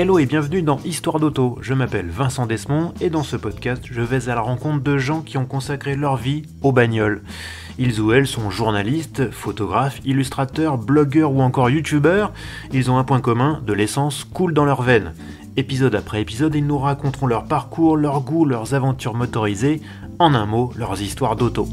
Hello et bienvenue dans Histoire d'auto. Je m'appelle Vincent Desmond et dans ce podcast, je vais à la rencontre de gens qui ont consacré leur vie aux bagnoles. Ils ou elles sont journalistes, photographes, illustrateurs, blogueurs ou encore youtubeurs. Ils ont un point commun, de l'essence coule dans leurs veines. Épisode après épisode, ils nous raconteront leur parcours, leurs goûts, leurs aventures motorisées, en un mot, leurs histoires d'auto.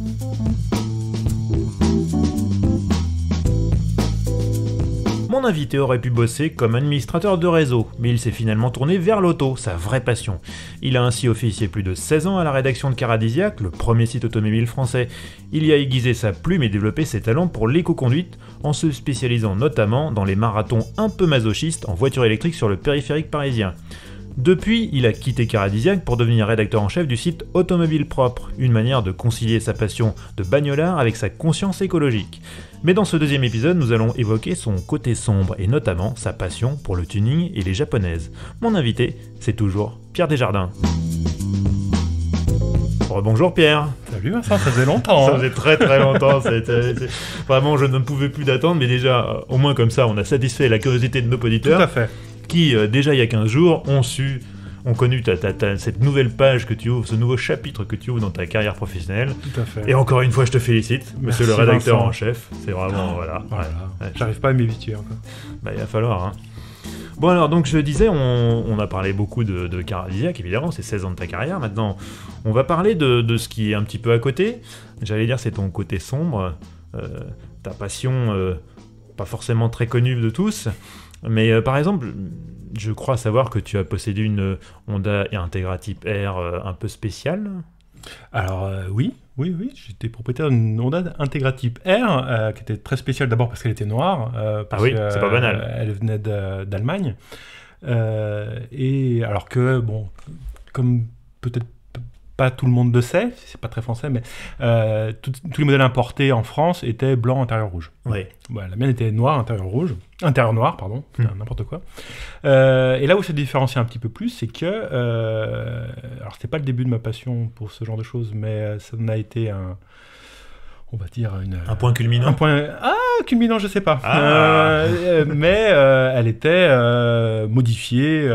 invité aurait pu bosser comme administrateur de réseau, mais il s'est finalement tourné vers l'auto, sa vraie passion. Il a ainsi officié plus de 16 ans à la rédaction de Caradisiac, le premier site automobile français. Il y a aiguisé sa plume et développé ses talents pour l'éco-conduite, en se spécialisant notamment dans les marathons un peu masochistes en voiture électrique sur le périphérique parisien. Depuis, il a quitté Caradisiac pour devenir rédacteur en chef du site Automobile Propre, une manière de concilier sa passion de bagnolard avec sa conscience écologique. Mais dans ce deuxième épisode, nous allons évoquer son côté sombre et notamment sa passion pour le tuning et les japonaises. Mon invité, c'est toujours Pierre Desjardins. Bonjour Pierre. Salut Vincent, ça faisait longtemps. ça hein. faisait très très longtemps. vraiment, je ne pouvais plus d'attendre, mais déjà, euh, au moins comme ça, on a satisfait la curiosité de nos auditeurs. Tout à fait. Qui, euh, déjà il y a 15 jours, ont su ont connu cette nouvelle page que tu ouvres, ce nouveau chapitre que tu ouvres dans ta carrière professionnelle. Tout à fait. Et encore une fois, je te félicite, monsieur le rédacteur en chef. C'est vraiment, voilà. J'arrive pas à m'y encore. Bah, il va falloir. Hein. Bon alors donc je disais, on, a parlé beaucoup de, de évidemment, c'est 16 ans de ta carrière maintenant. On va parler de, ce qui est un petit peu à côté. J'allais dire c'est ton côté sombre, euh, ta passion euh, pas forcément très connue de tous. Mais euh, par exemple, je crois savoir que tu as possédé une euh, Honda Integra Type R euh, un peu spéciale. Alors euh, oui, oui, oui, j'étais propriétaire d'une Honda Integra Type R qui était très spéciale d'abord parce qu'elle était noire. parce ah oui, c'est pas banal. elle venait d'Allemagne. et alors que, bon, comme peut-être pas tout le monde le sait, c'est pas très français, mais euh, tous les modèles importés en France étaient blancs, intérieur rouge. ouais Voilà, la mienne était noire intérieur rouge, intérieur noir pardon, hmm. n'importe quoi. Euh, et là où ça différencie un petit peu plus, c'est que euh, alors c'était pas le début de ma passion pour ce genre de choses, mais ça en a été un on va dire un point culminant. Un point ah culminant, je sais pas. Ah. mais elle était modifiée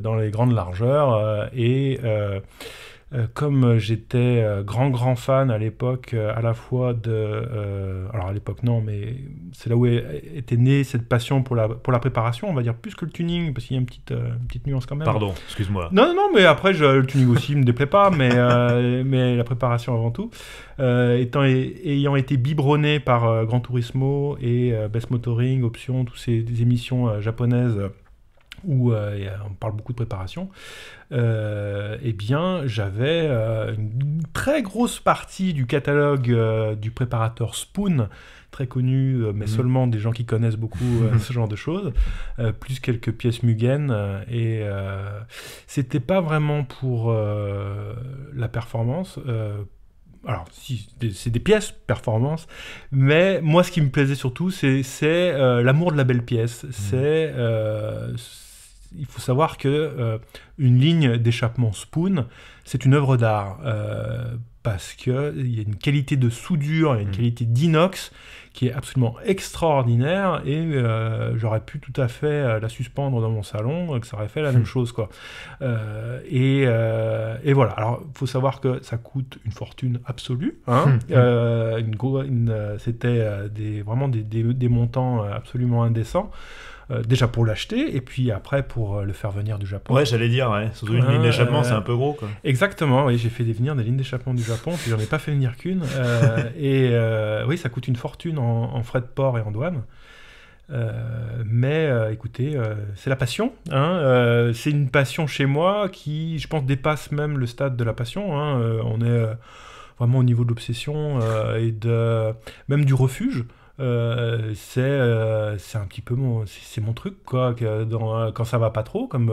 dans les grandes largeurs et euh, comme euh, j'étais euh, grand grand fan à l'époque, à la fois de... alors à l'époque non, mais c'est là où était née cette passion pour la, pour la préparation, on va dire, plus que le tuning, parce qu'il y a une petite, petite nuance quand même. Pardon, excuse-moi. Non, non, mais après, le tuning aussi me déplaît pas, mais, mais la préparation avant tout. étant, ayant été biberonné par Grand Turismo et Best Motoring, Option, toutes ces émissions japonaises où euh, euh, on parle beaucoup de préparation, euh, eh bien j'avais une très grosse partie du catalogue du préparateur Spoon, très connu, mais mhm. seulement des gens qui connaissent beaucoup ce genre de choses, plus quelques pièces Mugen, et c'était pas vraiment pour la performance alors c'est des pièces performance mais moi ce qui me plaisait surtout c'est l'amour de la belle pièce mhm. c'est il faut savoir que euh, une ligne d'échappement spoon, c'est une œuvre d'art euh, parce que il y a une qualité de soudure, il y a une mm. qualité d'inox qui est absolument extraordinaire et euh, j'aurais pu tout à fait la suspendre dans mon salon que ça aurait fait la même mm. chose quoi. Et, et, voilà. Alors faut savoir que ça coûte une fortune absolue. Hein. Mm. une, C'était des, vraiment des, des montants absolument indécents. Euh, déjà pour l'acheter et puis après pour euh, le faire venir du Japon. Ouais, j'allais dire, ouais. surtout une ligne d'échappement, c'est un peu gros. Exactement, oui, j'ai fait venir des lignes d'échappement du Japon, puis j'en ai pas fait venir qu'une. Euh, et oui, ça coûte une fortune en, frais de port et en douane. mais écoutez, c'est la passion. Hein, c'est une passion chez moi qui, je pense, dépasse même le stade de la passion. Hein, on est vraiment au niveau de l'obsession et de, même du refuge. Euh, euh, c'est un petit peu mon, c'est mon truc, quoi. Euh, quand ça va pas trop, comme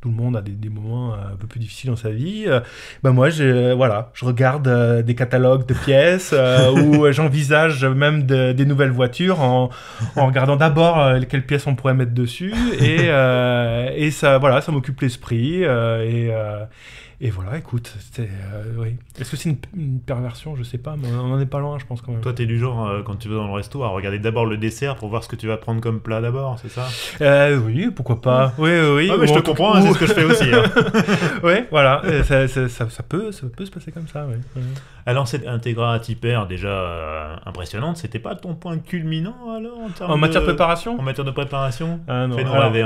tout le monde a des, moments un peu plus difficiles dans sa vie, bah moi, je, voilà, je regarde des catalogues de pièces ou j'envisage même des nouvelles voitures en, regardant d'abord quelles pièces on pourrait mettre dessus et, ça, voilà, ça m'occupe l'esprit et et voilà, écoute, c'était. Euh, oui. Est-ce que c'est une, perversion Je sais pas, mais on n'en est pas loin, je pense quand même. Toi, t'es du genre, euh, quand tu vas dans le resto, à regarder d'abord le dessert pour voir ce que tu vas prendre comme plat d'abord, c'est ça euh, Oui, pourquoi pas. Oui, oui. Ah, mais je te comprends, hein, c'est ce que je fais aussi. Hein. oui, voilà, euh, ça, peut, peut se passer comme ça, oui. Ah, alors, cette Integra R, déjà euh, impressionnante, c'était pas ton point culminant alors en, matière de préparation En matière de préparation ah, un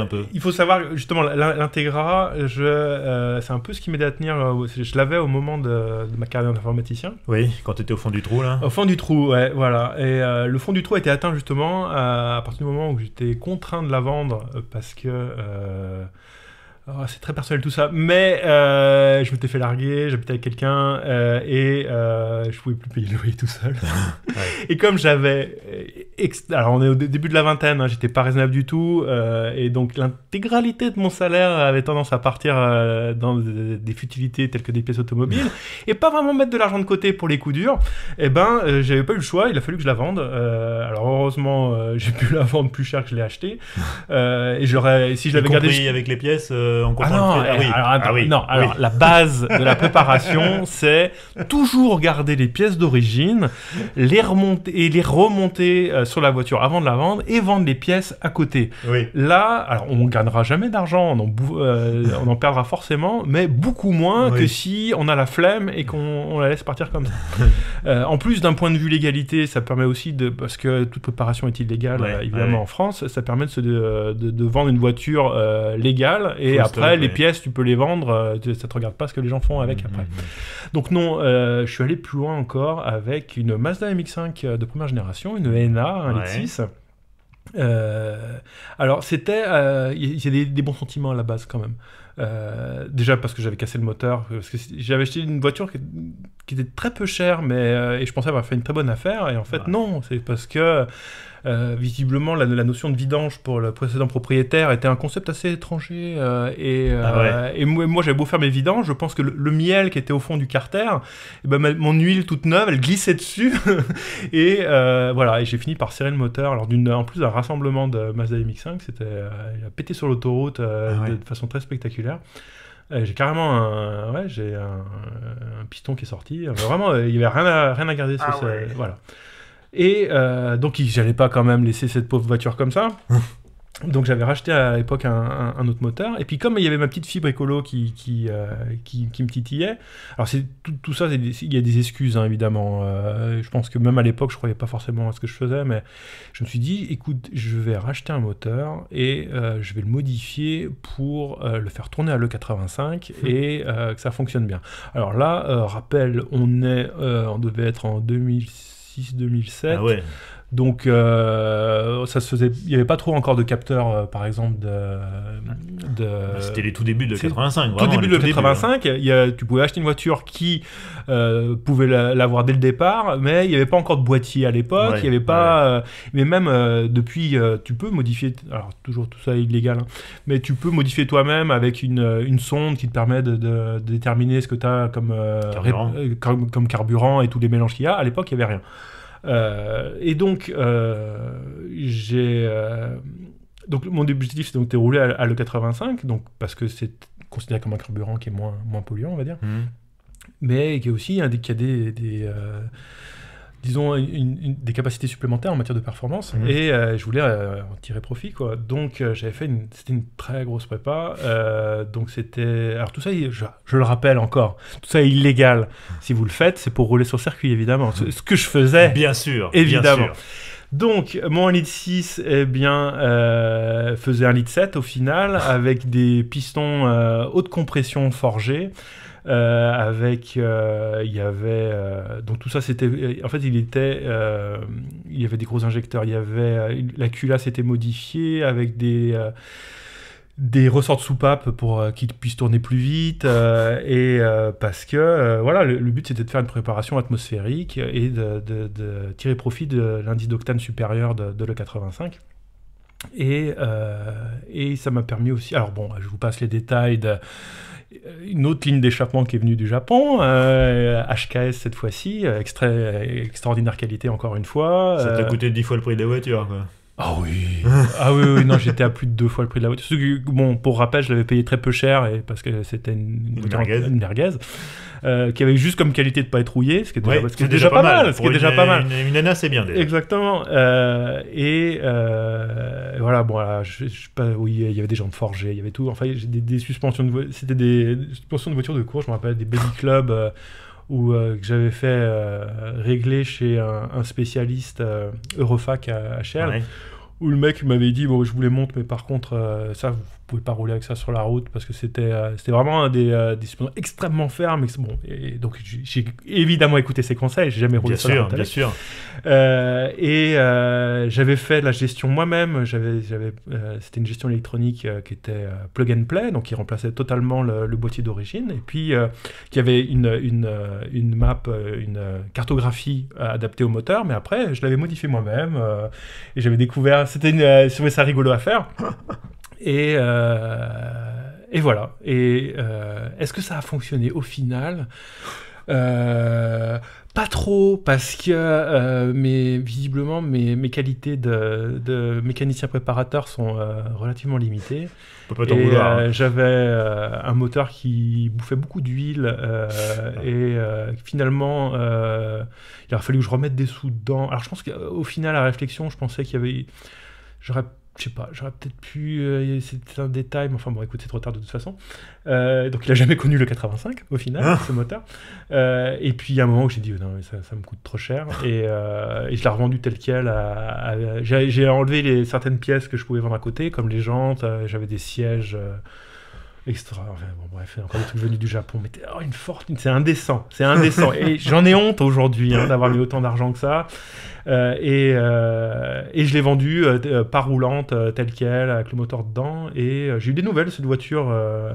peu. Il faut savoir, justement, l'Integra, euh, c'est un peu ce qui m'aidait à tenir. Euh, je l'avais au moment de, ma carrière d'informaticien. Oui, quand tu étais au fond du trou, là. Au fond du trou, ouais, voilà. Et le fond du trou a été atteint, justement, à partir du moment où j'étais contraint de la vendre parce que. Oh, c'est très personnel tout ça, mais euh, je m'étais fait larguer, j'habitais avec quelqu'un euh, et euh, je pouvais plus payer le loyer tout seul. Et comme j'avais, euh, alors on est au début de la vingtaine, hein, j'étais pas raisonnable du tout et donc l'intégralité de mon salaire avait tendance à partir dans des, futilités telles que des pièces automobiles et pas vraiment mettre de l'argent de côté pour les coups durs. Et eh ben j'avais pas eu le choix, il a fallu que je la vende. alors heureusement j'ai pu la vendre plus cher que je l'ai acheté et j'aurais, si je l'avais gardé avec les pièces non, Alors, la base de la préparation, c'est toujours garder les pièces d'origine, les remonter et les remonter euh, sur la voiture avant de la vendre et vendre les pièces à côté. Là, alors on gagnera jamais d'argent, on, en euh, perdra forcément, mais beaucoup moins que si on a la flemme et qu'on la laisse partir comme ça. Euh, en plus, d'un point de vue légalité, ça permet aussi de parce que toute préparation est illégale évidemment en France, ça permet de, de vendre une voiture légale et après, les pièces, tu peux les vendre, euh, ça te regarde pas ce que les gens font avec mm, après. Mm, mm. Donc non, euh, je suis allé plus loin encore avec une Mazda MX5 euh, de première génération, une e NA, un ouais. 6 alors c'était, il y, a des, bons sentiments à la base quand même. déjà parce que j'avais cassé le moteur, parce que j'avais acheté une voiture qui, était très peu chère, mais et je pensais avoir fait une très bonne affaire, et en fait non, c'est parce que euh, visiblement, la, notion de vidange pour le précédent propriétaire était un concept assez étranger. Euh, et, euh, ah moi, j'avais beau faire mes vidanges, je pense que le, miel qui était au fond du carter, et eh ben, mon huile toute neuve, elle glissait dessus. et voilà, et j'ai fini par serrer le moteur. en plus d'un rassemblement de Mazda MX5, c'était, il a pété sur l'autoroute ah de, façon très spectaculaire j'ai carrément un, j'ai un, piston qui est sorti. Vraiment, il n'y avait rien à, rien à garder sur ah voilà. Et euh, donc, j'allais pas quand même laisser cette pauvre voiture comme ça. Donc j'avais racheté à l'époque un, autre moteur Et puis comme il y avait ma petite fibre écolo qui, qui, euh, qui, me titillait, alors c'est tout, ça, il y a des excuses hein, évidemment. Euh, je pense que même à l'époque, je croyais pas forcément à ce que je faisais, mais je me suis dit, écoute, je vais racheter un moteur et je vais le modifier pour le faire tourner à l'E85 mmh. et que ça fonctionne bien. Alors là, rappel, on est, on devait être en 2006 2006-2007. Ah ouais. Donc, euh, ça se faisait. Il n'y avait pas trop encore de capteurs, euh, par exemple, de. C'était les tout débuts de 85. tout début de 85. Hein. tu pouvais acheter une voiture qui euh, pouvait l'avoir dès le départ, mais il n'y avait pas encore de boîtier à l'époque. avait pas. mais même depuis, tu peux modifier. Alors, toujours tout ça est illégal, hein, mais tu peux modifier toi-même avec une, sonde qui te permet de, déterminer ce que tu as comme comme, comme carburant et tous les mélanges qu'il y a. À l'époque, il n'y avait rien. Euh, et donc, euh, j'ai. Euh, donc mon objectif c'est donc de rouler à, l'E85, donc parce que c'est considéré comme un carburant qui est moins, moins polluant, on va dire, mmh. mais qui est aussi un des, des disons, une, des capacités supplémentaires en matière de performance. Mhm. Et euh, je voulais euh, en tirer profit, quoi. Donc, euh, j'avais fait une, c'était une très grosse prépa. donc, c'était, alors tout ça, je, le rappelle encore, tout ça est illégal. Si vous le faites, c'est pour rouler sur circuit, évidemment. Ce, que je faisais. Bien sûr. Évidemment. Donc, mon 1 litre 6 eh bien, faisait un litre 7 au final, avec des pistons haute compression forgés, euh, avec, euh, il y avait, euh, donc tout ça c'était, en fait il était, il y avait des gros injecteurs, il y avait, la culasse était modifiée avec des des ressorts de soupape pour qu'il qu'ils puissent tourner plus vite et parce que voilà le, but c'était de faire une préparation atmosphérique et de, tirer profit de l'indice d'octane supérieur de, l'E85 et, et ça m'a permis aussi alors bon je vous passe les détails de euh, une autre ligne d'échappement qui est venue du Japon, HKS euh, cette fois-ci, euh, extraordinaire qualité encore une fois. Ça t'a coûté 10 fois le prix des voitures. Quoi. Ah oui. ah oui, non, j'étais à plus de deux fois le prix de la voiture. bon, pour rappel, je l'avais payé très peu cher et parce que c'était une, une, euh, qui avait juste comme qualité de pas être rouillée, ce qui est déjà, pas mal. déjà pas mal. Une, nana, c'est bien. Exactement. Euh, euh, et voilà, bon, je, pas, oui, il y avait des jambes forgées, il y avait tout. Enfin, j'ai des, suspensions de c'était des, suspensions de voiture de course, je me rappelle, des baby club ou euh, que j'avais fait euh, régler chez un, spécialiste euh, Eurofac à, Cher, où le mec m'avait dit bon je vous les montre mais par contre ça vous pouvais pas rouler avec ça sur la route parce que c'était euh, c'était vraiment des, euh, des extrêmement fermes. Bon, et donc j'ai évidemment écouté ses conseils, j'ai jamais roulé bien sur sûr, la route. Bien sûr, euh, et j'avais fait la gestion moi-même. J'avais, c'était une gestion électronique qui était plug and play, donc qui remplaçait totalement le, boîtier d'origine, et puis qui avait une, une, une map, une cartographie adaptée au moteur. Mais après, je l'avais modifié moi-même et j'avais découvert. C'était une, ça rigolo à faire. Et, euh, et voilà. Et euh, est-ce que ça a fonctionné au final euh, pas trop parce que visiblement mes, mes qualités de, mécanicien préparateur sont relativement limitées. Hein. j'avais un moteur qui bouffait beaucoup d'huile et finalement il a fallu que je remette des sous dedans. Alors je pense qu'au final à réflexion je pensais qu'il y avait j'aurais je sais pas, j'aurais peut-être pu. Euh, c'était c'est un détail, mais enfin bon, écoute, c'est trop tard de toute façon. Euh, donc il a jamais connu le 85 au final, ah. ce moteur. Euh, et puis il y a un moment où j'ai dit, oh non, mais ça, me coûte trop cher. Ah. Et, je l'ai revendu tel quel. j'ai enlevé les, certaines pièces que je pouvais vendre à côté, comme les jantes, j'avais des sièges extra. Enfin, bon, bref, encore des trucs venus du Japon. Mais oh, une fortune, c'est indécent, c'est indécent. et j'en ai honte aujourd'hui hein, d'avoir mis autant d'argent que ça. Euh, euh, et, je l'ai vendue euh, par roulante, telle quelle, avec le moteur dedans. Et j'ai eu des nouvelles cette voiture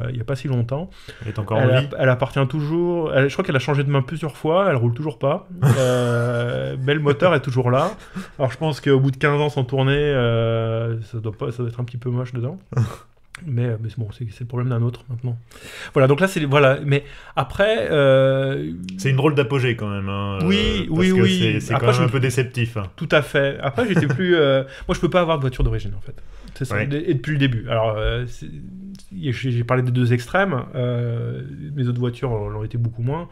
il n'y a pas si longtemps. Elle est encore Elle appartient toujours. je crois qu'elle a changé de main plusieurs fois. Elle roule toujours pas. mais le moteur est toujours là. Alors je pense qu'au bout de 15 ans sans tourner, ça, doit pas, ça doit être un petit peu moche dedans. Mais, euh, bon, c'est le problème d'un autre maintenant. Voilà, donc là, c'est. Voilà, mais après. Euh, c'est une drôle d'apogée quand même. Hein, euh, oui, oui, oui. C'est quand même un peu déceptif. Hein. Tout à fait. Après, j'étais plus. Moi, je peux pas avoir de voiture d'origine en fait. C'est ça. Et depuis le début. Alors, j'ai parlé des deux extrêmes. mes autres voitures l'ont été beaucoup moins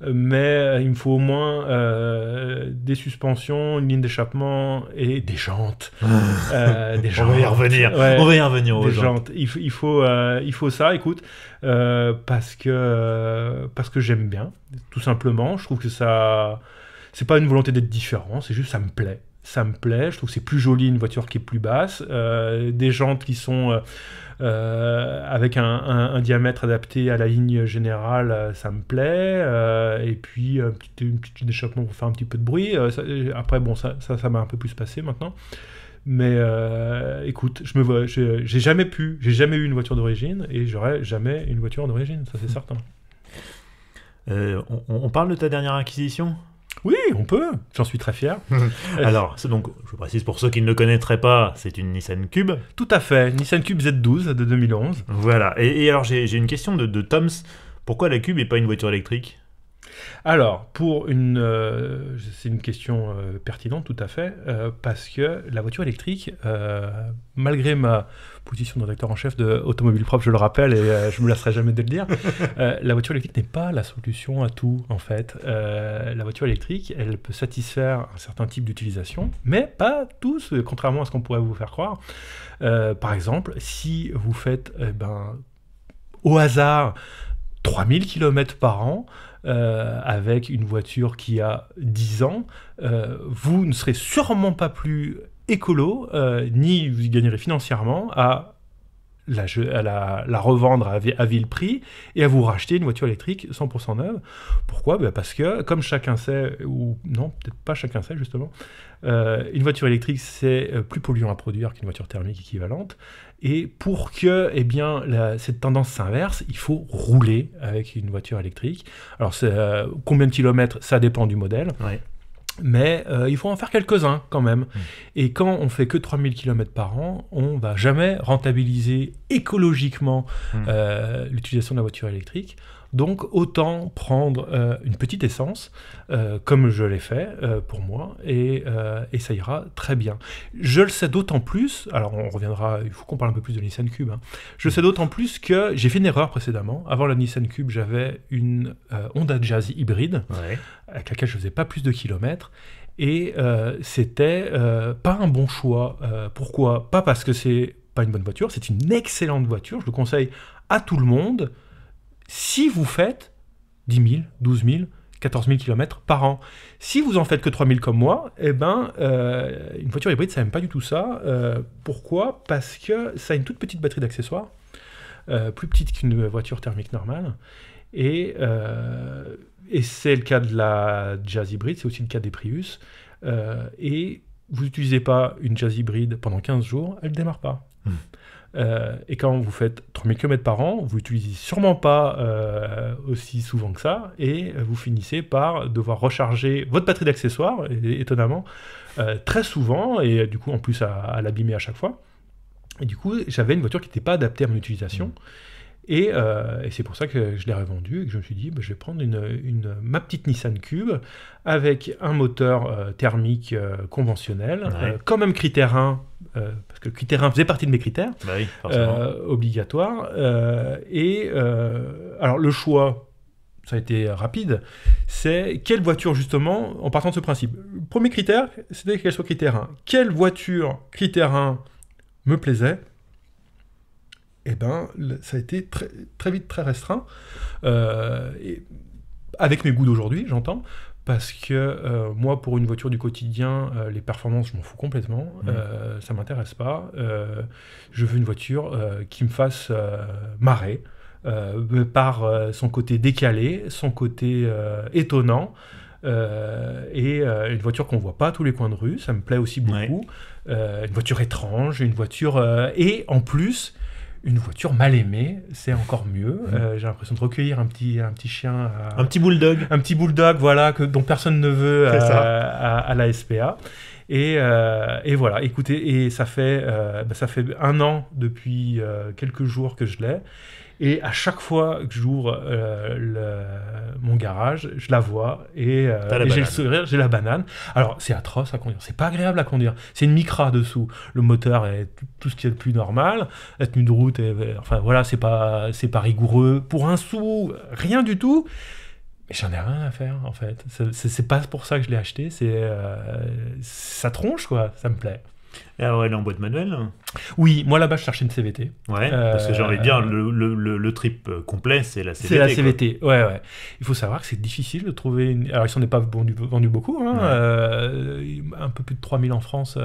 mais euh, il me faut au moins euh, des suspensions, une ligne d'échappement et des jantes. Ah. Euh, On va y revenir. On va y revenir aux des jantes. Il, faut, il faut ça, écoute, parce que, parce que j'aime bien, tout simplement. Je trouve que ça. C'est pas une volonté d'être différent, c'est juste ça me plaît. Ça me plaît, je trouve que c'est plus joli une voiture qui est plus basse, des jantes qui sont euh, avec un, diamètre adapté à la ligne générale, euh, ça me plaît. Euh, et puis un petit, une petite échappement pour faire un petit peu de bruit. après, bon, ça, ça, m'a un peu plus passé maintenant. Mais écoute, je me vois, j'ai jamais pu, j'ai jamais eu une voiture d'origine et j'aurai jamais une voiture d'origine, ça c'est mmh. certain. on, parle de ta dernière acquisition oui, on peut. J'en suis très fier. Alors, c'est donc, je précise pour ceux qui ne le connaîtraient pas, c'est une Nissan Cube. Tout à fait, Nissan Cube Z12 de 2011. Voilà. Et, alors, j'ai une question de, de Toms. Pourquoi la Cube n'est pas une voiture électrique alors, pour une, euh, c'est une question euh, pertinente tout à fait, euh, parce que la voiture électrique, malgré ma position de directeur en chef de Automobile Propre, je le rappelle et je me lasserai jamais de le dire, la voiture électrique n'est pas la solution à tout en fait. la voiture électrique, elle peut satisfaire un certain type d'utilisation, mais pas tous, contrairement à ce qu'on pourrait vous faire croire. par exemple, si vous faites eh ben, au hasard 3000 km par an, euh, avec une voiture qui a 10 ans, euh, vous ne serez sûrement pas plus écolo, euh, ni vous y gagnerez financièrement à la, la, revendre à, vil prix et à vous racheter une voiture électrique 100% neuve. Pourquoi ben Parce que, comme chacun sait, ou non, peut-être pas chacun sait justement, euh, une voiture électrique c'est euh, plus polluant à produire qu'une voiture thermique équivalente. Et pour que eh bien, cette tendance s'inverse, il faut rouler avec une voiture électrique. Alors, euh, combien de kilomètres Ça dépend du modèle mais euh, il faut en faire quelques-uns quand même. Mmh. Et quand on fait que 3000 km par an, on va jamais rentabiliser écologiquement mmh. euh, l'utilisation de la voiture électrique. Donc autant prendre euh, une petite essence, euh, comme je l'ai fait euh, pour moi, et, ça ira très bien. Je le sais d'autant plus, alors on reviendra, il faut qu'on parle un peu plus de Nissan Cube, hein. je le sais d'autant plus que j'ai fait une erreur précédemment. Avant la Nissan Cube, j'avais une Honda Jazz hybride, avec laquelle je faisais pas plus de kilomètres et c'était pas un bon choix. pourquoi Pas parce que c'est pas une bonne voiture, c'est une excellente voiture, je le conseille à tout le monde, si vous faites 10 000, 12 000, 14 000 km par an. Si vous en faites que 3 000 comme moi, eh ben, euh, une voiture hybride, ça n'aime pas du tout ça. Euh, pourquoi Parce que ça a une toute petite batterie d'accessoires, euh, plus petite qu'une voiture thermique normale. Et, c'est le cas de la Jazz hybride, c'est aussi le cas des Prius. et vous n'utilisez pas une Jazz hybride pendant 15 jours, elle ne démarre pas. Hmm. Euh, et quand vous faites 3000 km par an, vous n'utilisez sûrement pas euh, aussi souvent que ça, et vous finissez par devoir recharger votre batterie d'accessoires, étonnamment, euh, très souvent, et du coup en plus à, l'abîmer à chaque fois. Et du coup, j'avais une voiture qui n'était pas adaptée à mon utilisation. Mmh. Euh, et, c'est pour ça que je l'ai revendu et que je me suis dit, bah, je vais prendre ma petite Nissan Cube avec un moteur euh, thermique euh, conventionnel, quand même critère 1, parce que le critère 1 faisait partie de mes critères, bah obligatoires. obligatoire. et alors le choix, ça a été rapide, c'est quelle voiture justement, en partant de ce principe. premier critère, c'était qu'elle soit critère 1. Quelle voiture critère 1 me plaisait eh ben, ça a été très, vite très restreint. Euh, et avec mes goûts d'aujourd'hui, j'entends, parce que euh, moi, pour une voiture du quotidien, euh, les performances, je m'en fous complètement. Ça mmh. ne ça m'intéresse pas. je veux une voiture qui me fasse marrer par son côté décalé, son côté étonnant. et une voiture qu'on ne voit pas à tous les coins de rue, ça me plaît aussi beaucoup. une voiture étrange, une voiture et en plus une voiture mal aimée, c'est encore mieux. Mhm. Euh, j'ai l'impression de recueillir un petit, un petit chien. Euh, un petit bulldog. Un petit bulldog, voilà, que, dont personne ne veut euh, à, la SPA. Et, voilà, écoutez, et ça fait, bah, ça fait un an depuis quelques jours que je l'ai. Et à chaque fois que j'ouvre euh, mon garage, je la vois et, euh, j'ai le sourire, j'ai la banane. Alors c'est atroce à conduire, c'est pas agréable à conduire. C'est une micra dessous. Le moteur est tout ce qui est le plus normal. La tenue de route, euh, enfin voilà, c'est pas, pas rigoureux pour un sou, rien du tout. Mais j'en ai rien à faire en fait. C'est pas pour ça que je l'ai acheté. C'est, ça tronche quoi, ça me plaît. Alors, ah elle est en boîte manuelle hein. Oui, moi là-bas, je cherchais une CVT. Ouais, euh, parce que j'ai envie de dire, le, trip euh, complet, c'est la CVT. C'est la CVT, ouais, ouais. Il faut savoir que c'est difficile de trouver une. Alors, ils s'en est pas vendu, beaucoup, hein. euh, un peu plus de 3000 en France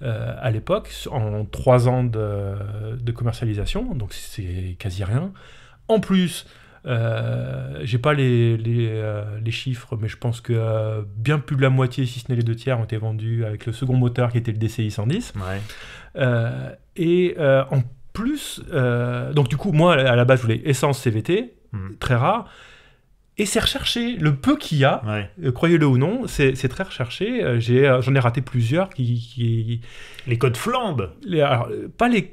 à l'époque, en 3 ans de commercialisation, donc c'est quasi rien. En plus, euh, j'ai pas les, les, euh, les, chiffres, mais je pense que euh, bien plus de la moitié, si ce n'est les deux tiers, ont été vendus avec le second moteur qui était le DCI 110. et en plus, donc du coup, moi à la base, je voulais essence CVT, hmm. très rare. Et c'est recherché. Le peu qu'il y a, euh, croyez-le ou non, c'est, très recherché. Euh, euh, j'en ai, raté plusieurs qui. Les codes flambe. les, pas les,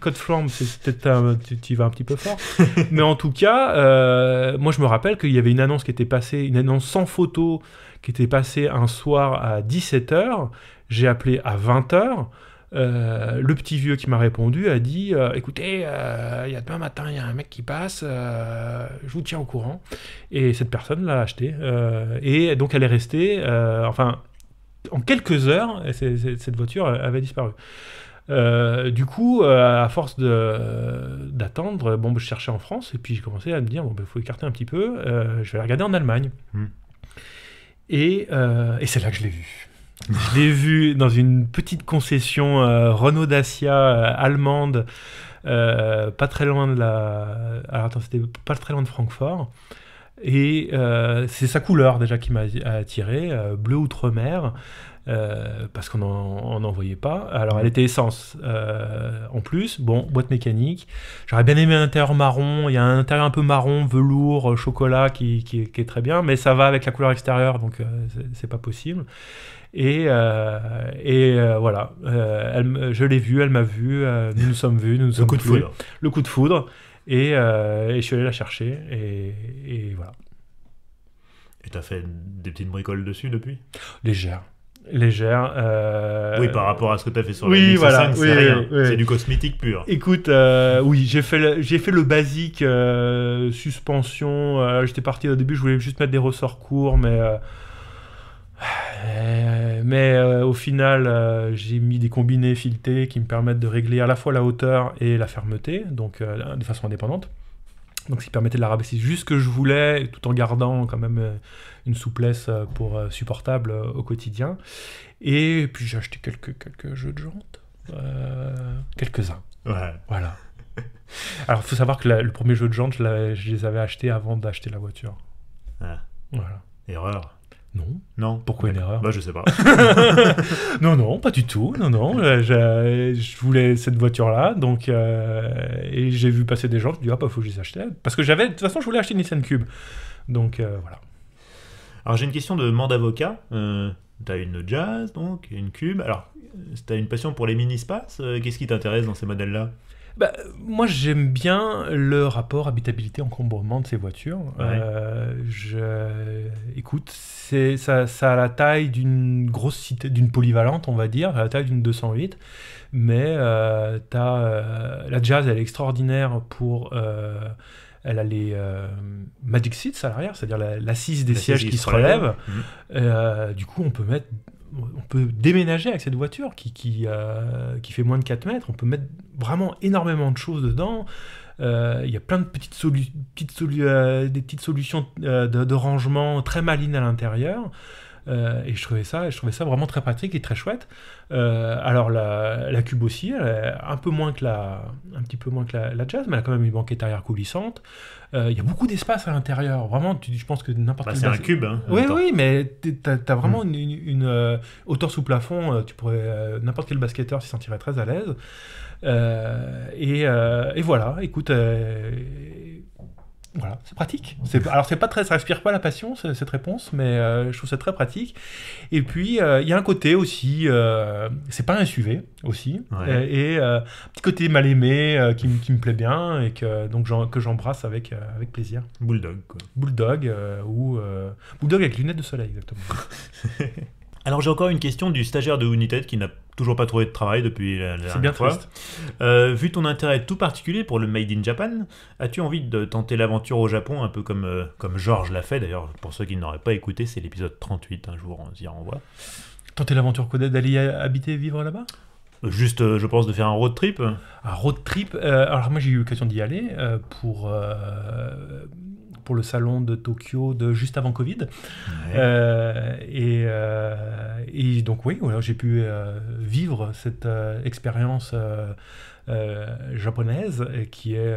codes flambe, c'est peut-être un petit peu fort. Mais en tout cas, moi je me rappelle qu'il y avait une annonce qui était passée, une annonce sans photo qui était passée un soir à 17h. J'ai appelé à 20h. Euh, le petit vieux qui m'a répondu a dit euh, écoutez, euh, il y a demain matin, il y a un mec qui passe, je vous tiens au courant. Et cette personne l'a acheté. et donc elle est restée, enfin, en quelques heures, cette voiture avait disparu. du coup, à force d'attendre, bon, bah, je cherchais en France et puis j'ai commencé à me dire bon, bah, il faut écarter un petit peu, je vais la regarder en Allemagne. Hmm. Et, et c'est là que je l'ai vu. Je l'ai vu dans une petite concession euh, Renault Dacia euh, allemande, euh, pas très loin de la. Alors attends, c'était pas très loin de Francfort. Et c'est sa couleur déjà qui m'a attiré, bleu outre-mer, parce qu'on n'en voyait pas. Alors elle était essence en plus, bon, boîte mécanique. J'aurais bien aimé un intérieur marron, il y a un intérieur un peu marron, velours, chocolat qui, qui, qui est très bien, mais ça va avec la couleur extérieure, donc c'est pas possible. Et, euh, et euh, voilà, euh, elle, je l'ai vue, elle m'a vu, nous nous sommes vus, nous nous le sommes coup de foudre. le coup de foudre. Et, et, je suis allé la chercher, et, voilà. Et t'as fait des petites bricoles dessus depuis Légère. Légère. Oui, par rapport à ce que t'as fait sur oui, la voilà, c'est rien. c'est du cosmétique pur. Écoute, oui, j'ai fait, le, j'ai fait le basique, suspension. J'étais parti au début, je voulais juste mettre des ressorts courts, mais euh, mais euh, au final, euh, j'ai mis des combinés filetés qui me permettent de régler à la fois la hauteur et la fermeté, donc de façon indépendante. Donc, ce qui permettait de la rabaisser juste ce que je voulais, tout en gardant quand même une souplesse pour supportable au quotidien. Et puis, j'ai acheté quelques, quelques jeux de jantes. Quelques-uns. Ouais. Voilà. Alors, il faut savoir que le premier jeu de jantes, je, je, les avais achetés avant d'acheter la voiture. Ah. Voilà. Erreur. Non. Non. Pourquoi une erreur Bah je sais pas. non non, pas du tout. Non non, euh, je, voulais cette voiture là, donc euh, et j'ai vu passer des gens. Je me dit ah bah, faut que les achète parce que j'avais de toute façon je voulais acheter une Nissan Cube, donc euh, voilà. Alors j'ai une question de mandat d'avocat. Euh, t'as une Jazz donc une Cube. Alors t'as une passion pour les mini spaces. Qu'est-ce qui t'intéresse dans ces modèles là bah, moi, j'aime bien le rapport habitabilité-encombrement de ces voitures. Euh, je... Écoute, c'est, ça, ça, a la taille d'une grosse cité, d'une polyvalente, on va dire, à la taille d'une 208. Mais euh, as, euh, la Jazz, elle est extraordinaire pour euh, elle a les Magic Seats à l'arrière, c'est-à-dire l'assise des sièges qui se relèvent mmh. du coup, on peut mettre, on peut déménager avec cette voiture qui, qui, qui fait moins de 4 mètres. On peut mettre, vraiment énormément de choses dedans. Euh, il y a plein de petites, euh, des petites solutions euh, de, rangement très malines à l'intérieur. et je trouvais ça, je trouvais ça vraiment très pratique et très chouette. alors la, la, cube aussi, un peu moins que la, un petit peu moins que la, la jazz, mais elle a quand même une banquette arrière coulissante. Il y a beaucoup d'espace à l'intérieur. Vraiment, tu, je pense que n'importe bah, C'est un cube. Hein, oui, oui, mais tu as vraiment hmm. une, une hauteur sous plafond. Tu pourrais n'importe quel basketteur s'y sentirait très à l'aise. Euh, euh, et, voilà, écoute, euh, voilà, c'est pratique. alors c'est pas très, ça respire pas la passion cette réponse, mais je trouve ça très pratique. Et puis il y a un côté aussi, c'est pas un SUV aussi, et, un petit côté mal aimé qui, me plaît bien et que donc que j'embrasse avec avec plaisir. Bulldog. Quoi. Bulldog ou bulldog avec lunettes de soleil exactement. alors j'ai encore une question du stagiaire de United qui n'a toujours pas trouvé de travail depuis la, la C'est bien triste. Euh, vu ton intérêt tout particulier pour le Made in Japan, as-tu envie de tenter l'aventure au Japon, un peu comme, euh, comme Georges l'a fait D'ailleurs, pour ceux qui n'auraient pas écouté, c'est l'épisode 38, un jour on s'y renvoie. Tenter l'aventure quoi d'aller habiter vivre là-bas euh, Juste, je pense, de faire un road trip. Un road trip. alors moi j'ai eu l'occasion d'y aller pour pour le salon de Tokyo de juste avant Covid. Euh, euh, et, donc oui, j'ai pu euh, vivre cette expérience japonaise qui est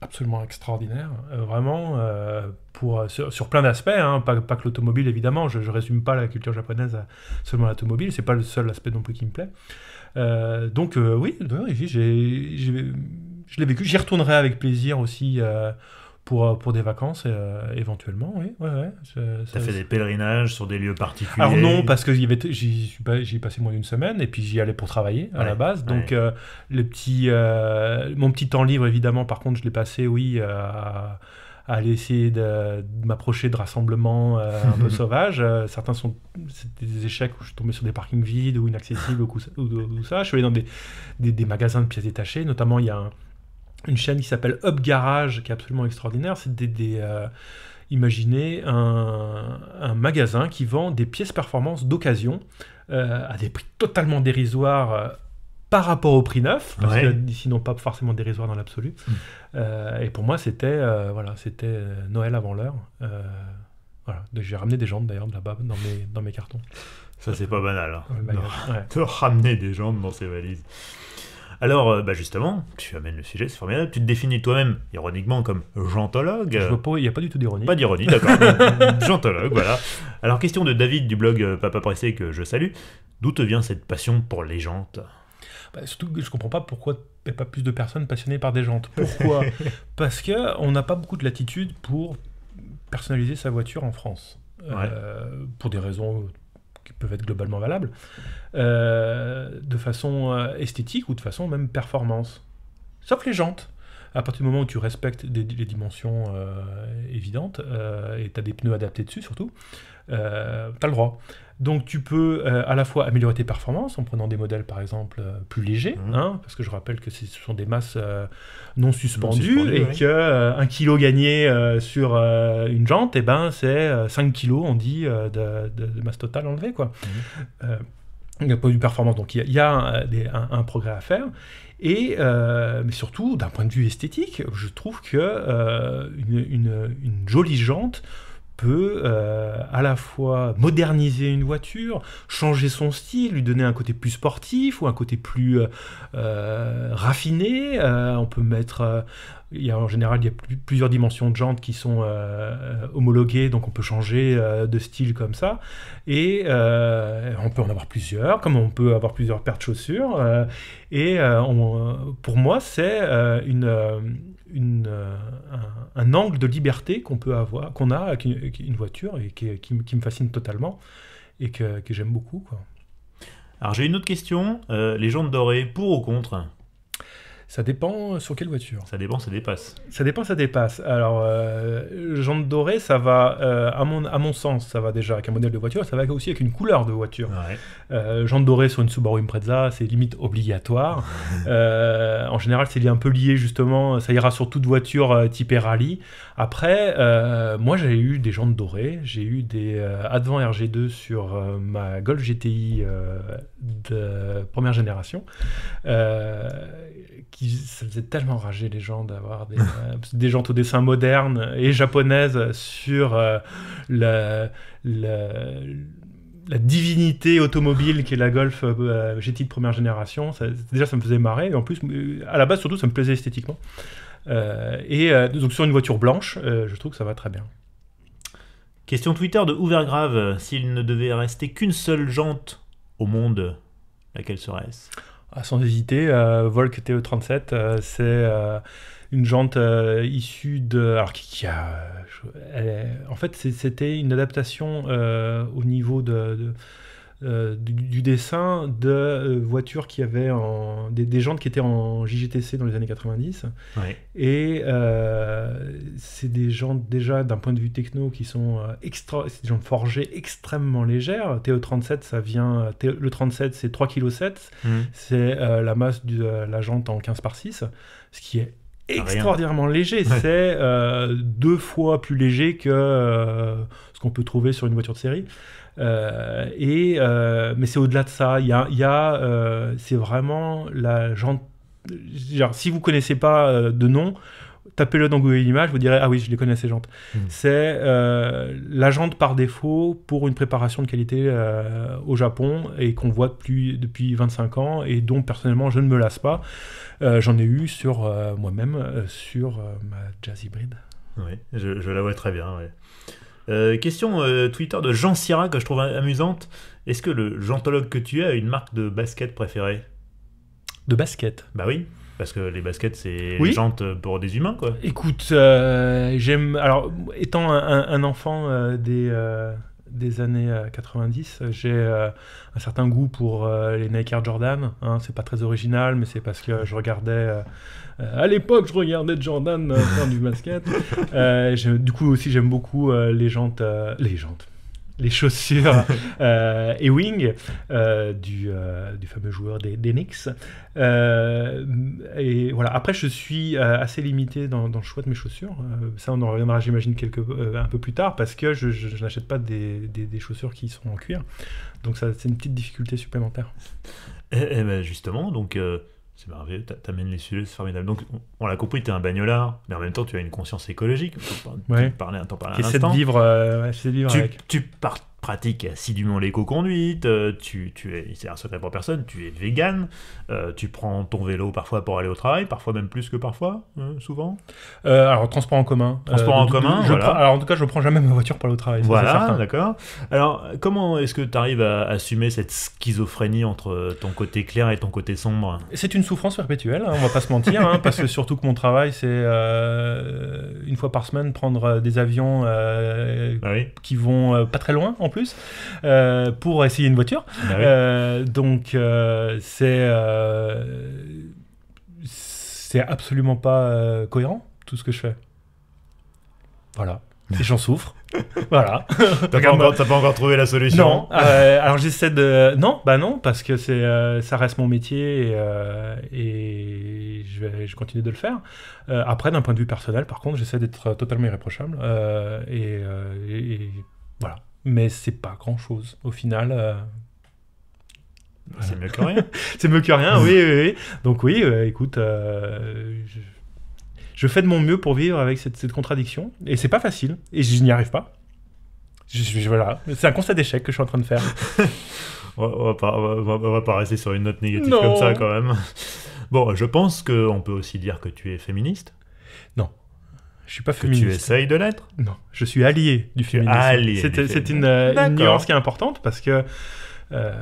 absolument extraordinaire, vraiment, pour, sur, plein d'aspects, hein, pas, que l'automobile évidemment, je ne résume pas la culture japonaise seulement à l'automobile. l'automobile, c'est pas le seul aspect non plus qui me plaît. donc oui, j'ai, je l'ai vécu, j'y retournerai avec plaisir aussi pour, euh, pour des vacances euh, éventuellement, oui. Ouais, T'as fait des pèlerinages sur des lieux particuliers Alors non, parce que j'y ai passé moins d'une semaine et puis j'y allais pour travailler à la base. Donc euh, le petit, mon petit temps libre, évidemment, par contre, je l'ai passé, oui, à, à, aller essayer de, m'approcher de rassemblements un peu sauvages. certains sont des échecs où je suis tombé sur des parkings vides ou inaccessibles ou, tout ça. Je suis allé dans des, des, des magasins de pièces détachées. Notamment, il y a un une chaîne qui s'appelle Up Garage, qui est absolument extraordinaire. C'est des, euh, imaginez un, magasin qui vend des pièces performance d'occasion euh, à des prix totalement dérisoires. Euh, par rapport au prix neuf, parce que sinon pas forcément dérisoires dans l'absolu. Mm. et pour moi, c'était voilà, c'était Noël avant l'heure. voilà, j'ai ramené des jambes d'ailleurs de là-bas dans mes, cartons. Ça c'est pas banal. Te hein. ramener des jambes dans ses valises. Alors, euh, bah, justement, tu amènes le sujet, c'est formidable. Tu te définis toi-même, ironiquement, comme gentologue. pas, il n'y a pas du tout d'ironie. Pas d'ironie, d'accord. gentologue, voilà. Alors, question de David du blog euh, Papa Pressé que je salue. D'où te vient cette passion pour les jantes bah, Surtout que je comprends pas pourquoi il a pas plus de personnes passionnées par des jantes. Pourquoi Parce qu'on n'a pas beaucoup de latitude pour personnaliser sa voiture en France. Euh, pour des raisons qui peuvent être globalement valables, euh, de façon euh, esthétique ou de façon même performance. Sauf les jantes à partir du moment où tu respectes des, les dimensions euh, évidentes, euh, et tu as des pneus adaptés dessus surtout, euh, tu as le droit. Donc tu peux à la fois améliorer tes performances en prenant des modèles par exemple plus légers, mmh. hein, parce que je rappelle que ce sont des masses non, suspendues, et qu'un que kilo gagné sur une jante, et eh ben, c'est 5 kg on dit de, masse totale enlevée. Quoi. Mmh. il n'y a pas eu de performance, donc il y a, un, progrès à faire. Et euh, mais surtout, d'un point de vue esthétique, je trouve que euh, une, jolie jante peut euh, à la fois moderniser une voiture, changer son style, lui donner un côté plus sportif ou un côté plus raffiné. on peut mettre il y a, en général, il y a plusieurs dimensions de jantes qui sont euh, homologuées, donc on peut changer euh, de style comme ça. Et euh, on peut en avoir plusieurs, comme on peut avoir plusieurs paires de chaussures. et pour moi, c'est une, un, angle de liberté qu'on peut avoir, qu'on a avec une, voiture et qui, me fascine totalement et que, j'aime beaucoup. Alors j'ai une autre question. les jantes dorées, pour ou contre ça dépend euh, sur quelle voiture. Ça dépend, ça dépasse. Ça dépend, ça dépasse. Alors, euh, jante dorée, ça va, euh, à, mon, à mon sens, ça va déjà avec un modèle de voiture, ça va aussi avec une couleur de voiture. Ouais. Euh, jante dorée sur une Subaru Impreza, c'est limite obligatoire. Euh, en général, c'est un peu lié justement, ça ira sur toute voiture type Rally. Après, moi j'ai eu des jantes dorées, j'ai eu des Advent RG2 sur ma Golf GTI de première génération. qui ça faisait tellement rager les gens d'avoir des, jantes euh, au dessin moderne et japonaise sur euh, la, divinité automobile qui est la Golf euh, GT de première génération. déjà, ça me faisait marrer. Et en plus, à la base, surtout, ça me plaisait esthétiquement. et donc, sur une voiture blanche, je trouve que ça va très bien. Question Twitter de Ouvergrave. S'il ne devait rester qu'une seule jante au monde, laquelle serait-ce ah, sans hésiter, euh, Volk e TE37, euh, c'est euh, une jante issue de. En fait, c'était une adaptation au niveau de euh, du, dessin de euh, voitures qui avaient des, jantes qui étaient en JGTC dans les années 90. Et euh, c'est des jantes déjà d'un point de vue techno qui sont extra, des jantes forgées extrêmement légères. E TE37, ça vient, e, le 37 c'est 3,7 kg, mmh. c'est la masse de la jante en 15 par 6, ce qui est extraordinairement léger. C'est deux fois plus léger que ce qu'on peut trouver sur une voiture de série. Euh, et, euh, mais c'est au-delà de ça. Il y a, euh, c'est vraiment la jante si vous connaissez pas de nom, tapez-le dans Google Images, vous direz ah oui, je les connais ces jantes. Hmm. C'est la jante par défaut pour une préparation de qualité au Japon et qu'on voit depuis, depuis 25 ans et dont personnellement je ne me lasse pas. J'en ai eu sur moi-même sur ma Jazz Hybrid. Oui, je, la vois très bien. Euh, question euh, Twitter de Jean Sierra que je trouve amusante. Est-ce que le gentologue que tu es a une marque de basket préférée De basket Bah oui. Parce que les baskets, c'est les jantes pour des humains, quoi. Écoute, euh, j'aime. Alors, étant un enfant des, des années 90. Euh, j'ai euh, un certain goût pour euh, les Nike Jordan. Hein, c'est pas très original, mais c'est parce que je regardais. à l'époque, je regardais Jordan faire du basket. du coup, aussi, j'aime beaucoup les jantes. les jantes les chaussures Ewing euh, euh, du, euh, du, fameux joueur des, Knicks. et voilà. Après, je suis assez limité dans, le choix de mes chaussures. ça, on en reviendra, j'imagine, un peu plus tard, parce que je, n'achète pas des, chaussures qui sont en cuir. Donc c'est une petite difficulté supplémentaire. Et, eh, eh ben, justement, donc c'est merveilleux, t'amènes les sujets, c'est formidable. Donc, on, l'a compris, t'es un bagnolard, mais en même temps, tu as une conscience écologique. Tu parlais, un temps euh, De vivre, euh, vivre tu, tu pars pratique assidûment l'éco-conduite, euh, tu, tu, es, c'est un secret pour personne, tu es vegan, euh, tu prends ton vélo parfois pour aller au travail, parfois même plus que parfois, euh, souvent. alors transport en commun. Transport en commun. alors en tout cas, je ne prends jamais ma voiture pour aller au travail. Voilà, d'accord. Alors comment est-ce que tu arrives à assumer cette schizophrénie entre ton côté clair et ton côté sombre C'est une souffrance perpétuelle, on hein, on va pas se mentir, hein, parce que surtout que mon travail, c'est une fois par semaine prendre des avions bah qui vont pas très loin en plus, euh, pour essayer une voiture. Bah euh, donc, euh, c'est c'est absolument pas cohérent tout ce que je fais. Voilà. Et j'en souffre. voilà. T'as pas, encore, pas encore trouvé la solution. Non. alors j'essaie de. Non, bah non, parce que c'est ça reste mon métier et, je vais je continue de le faire. après, d'un point de vue personnel, par contre, j'essaie d'être totalement irréprochable et, et voilà mais c'est pas grand chose au final. Euh, c'est mieux que rien. c'est mieux que rien, oui, oui, Donc oui, euh, écoute, euh, je... fais de mon mieux pour vivre avec cette, contradiction, et c'est pas facile, et je n'y arrive pas. voilà, c'est un constat d'échec que je suis en train de faire. on, va va, pas, rester sur une note négative comme ça quand même. Bon, je pense qu'on peut aussi dire que tu es féministe. Non. Je suis pas féministe. Que tu essayes de l'être Non, je suis allié du féminisme. C'est une, euh, une, nuance qui est importante parce que euh,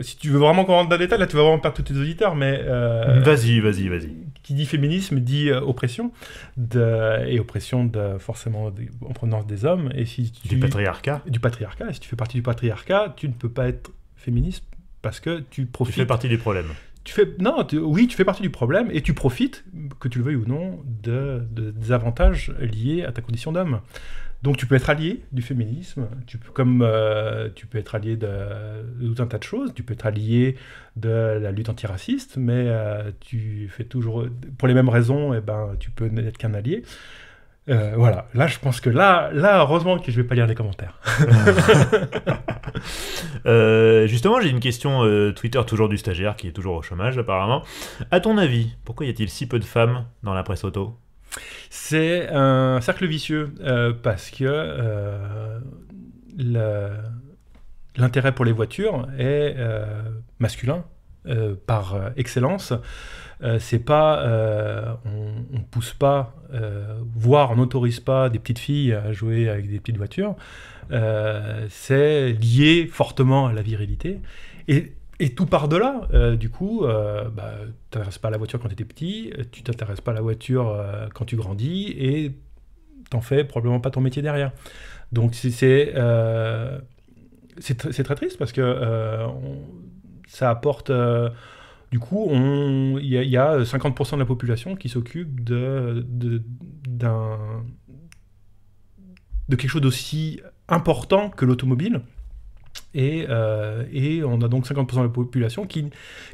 si tu veux vraiment qu'on rentre dans le détail, là tu vas vraiment perdre tous tes auditeurs, mais. Euh, vas-y, vas-y, vas-y. Qui dit féminisme dit oppression, de, et oppression de, forcément en provenance des hommes. Et si tu, du patriarcat. Du patriarcat, et si tu fais partie du patriarcat, tu ne peux pas être féministe parce que tu profites. Tu fais partie des problèmes fais, non, oui, tu fais partie du problème et tu profites, que tu le veuilles ou non, de, des avantages liés à ta condition d'homme. Donc tu peux être allié du féminisme, tu peux, comme euh, tu peux être allié de, tout un tas de choses, tu peux être allié de la lutte antiraciste, mais euh, tu fais toujours, pour les mêmes raisons, et eh ben, tu peux n'être qu'un allié. Euh, voilà, là je pense que là, là heureusement que je vais pas lire les commentaires. Euh, justement, j'ai une question euh, Twitter toujours du stagiaire qui est toujours au chômage apparemment. À ton avis, pourquoi y a-t-il si peu de femmes dans la presse auto C'est un cercle vicieux parce que l'intérêt pour les voitures est masculin par excellence. Euh, c'est pas, euh, on, on, pousse pas, euh, voire on n'autorise pas des petites filles à jouer avec des petites voitures. c'est lié fortement à la virilité. Et, tout par delà, du coup, bah, tu t'intéresses pas à la voiture quand tu étais petit, tu t'intéresses pas à la voiture quand tu grandis, et t'en fais probablement pas ton métier derrière. Donc c'est c'est très triste parce que ça apporte du coup, il y, a 50% euh, de la population qui s'occupe de, de, de, quelque chose d'aussi important que l'automobile. Et, euh, on a donc 50% de la population qui,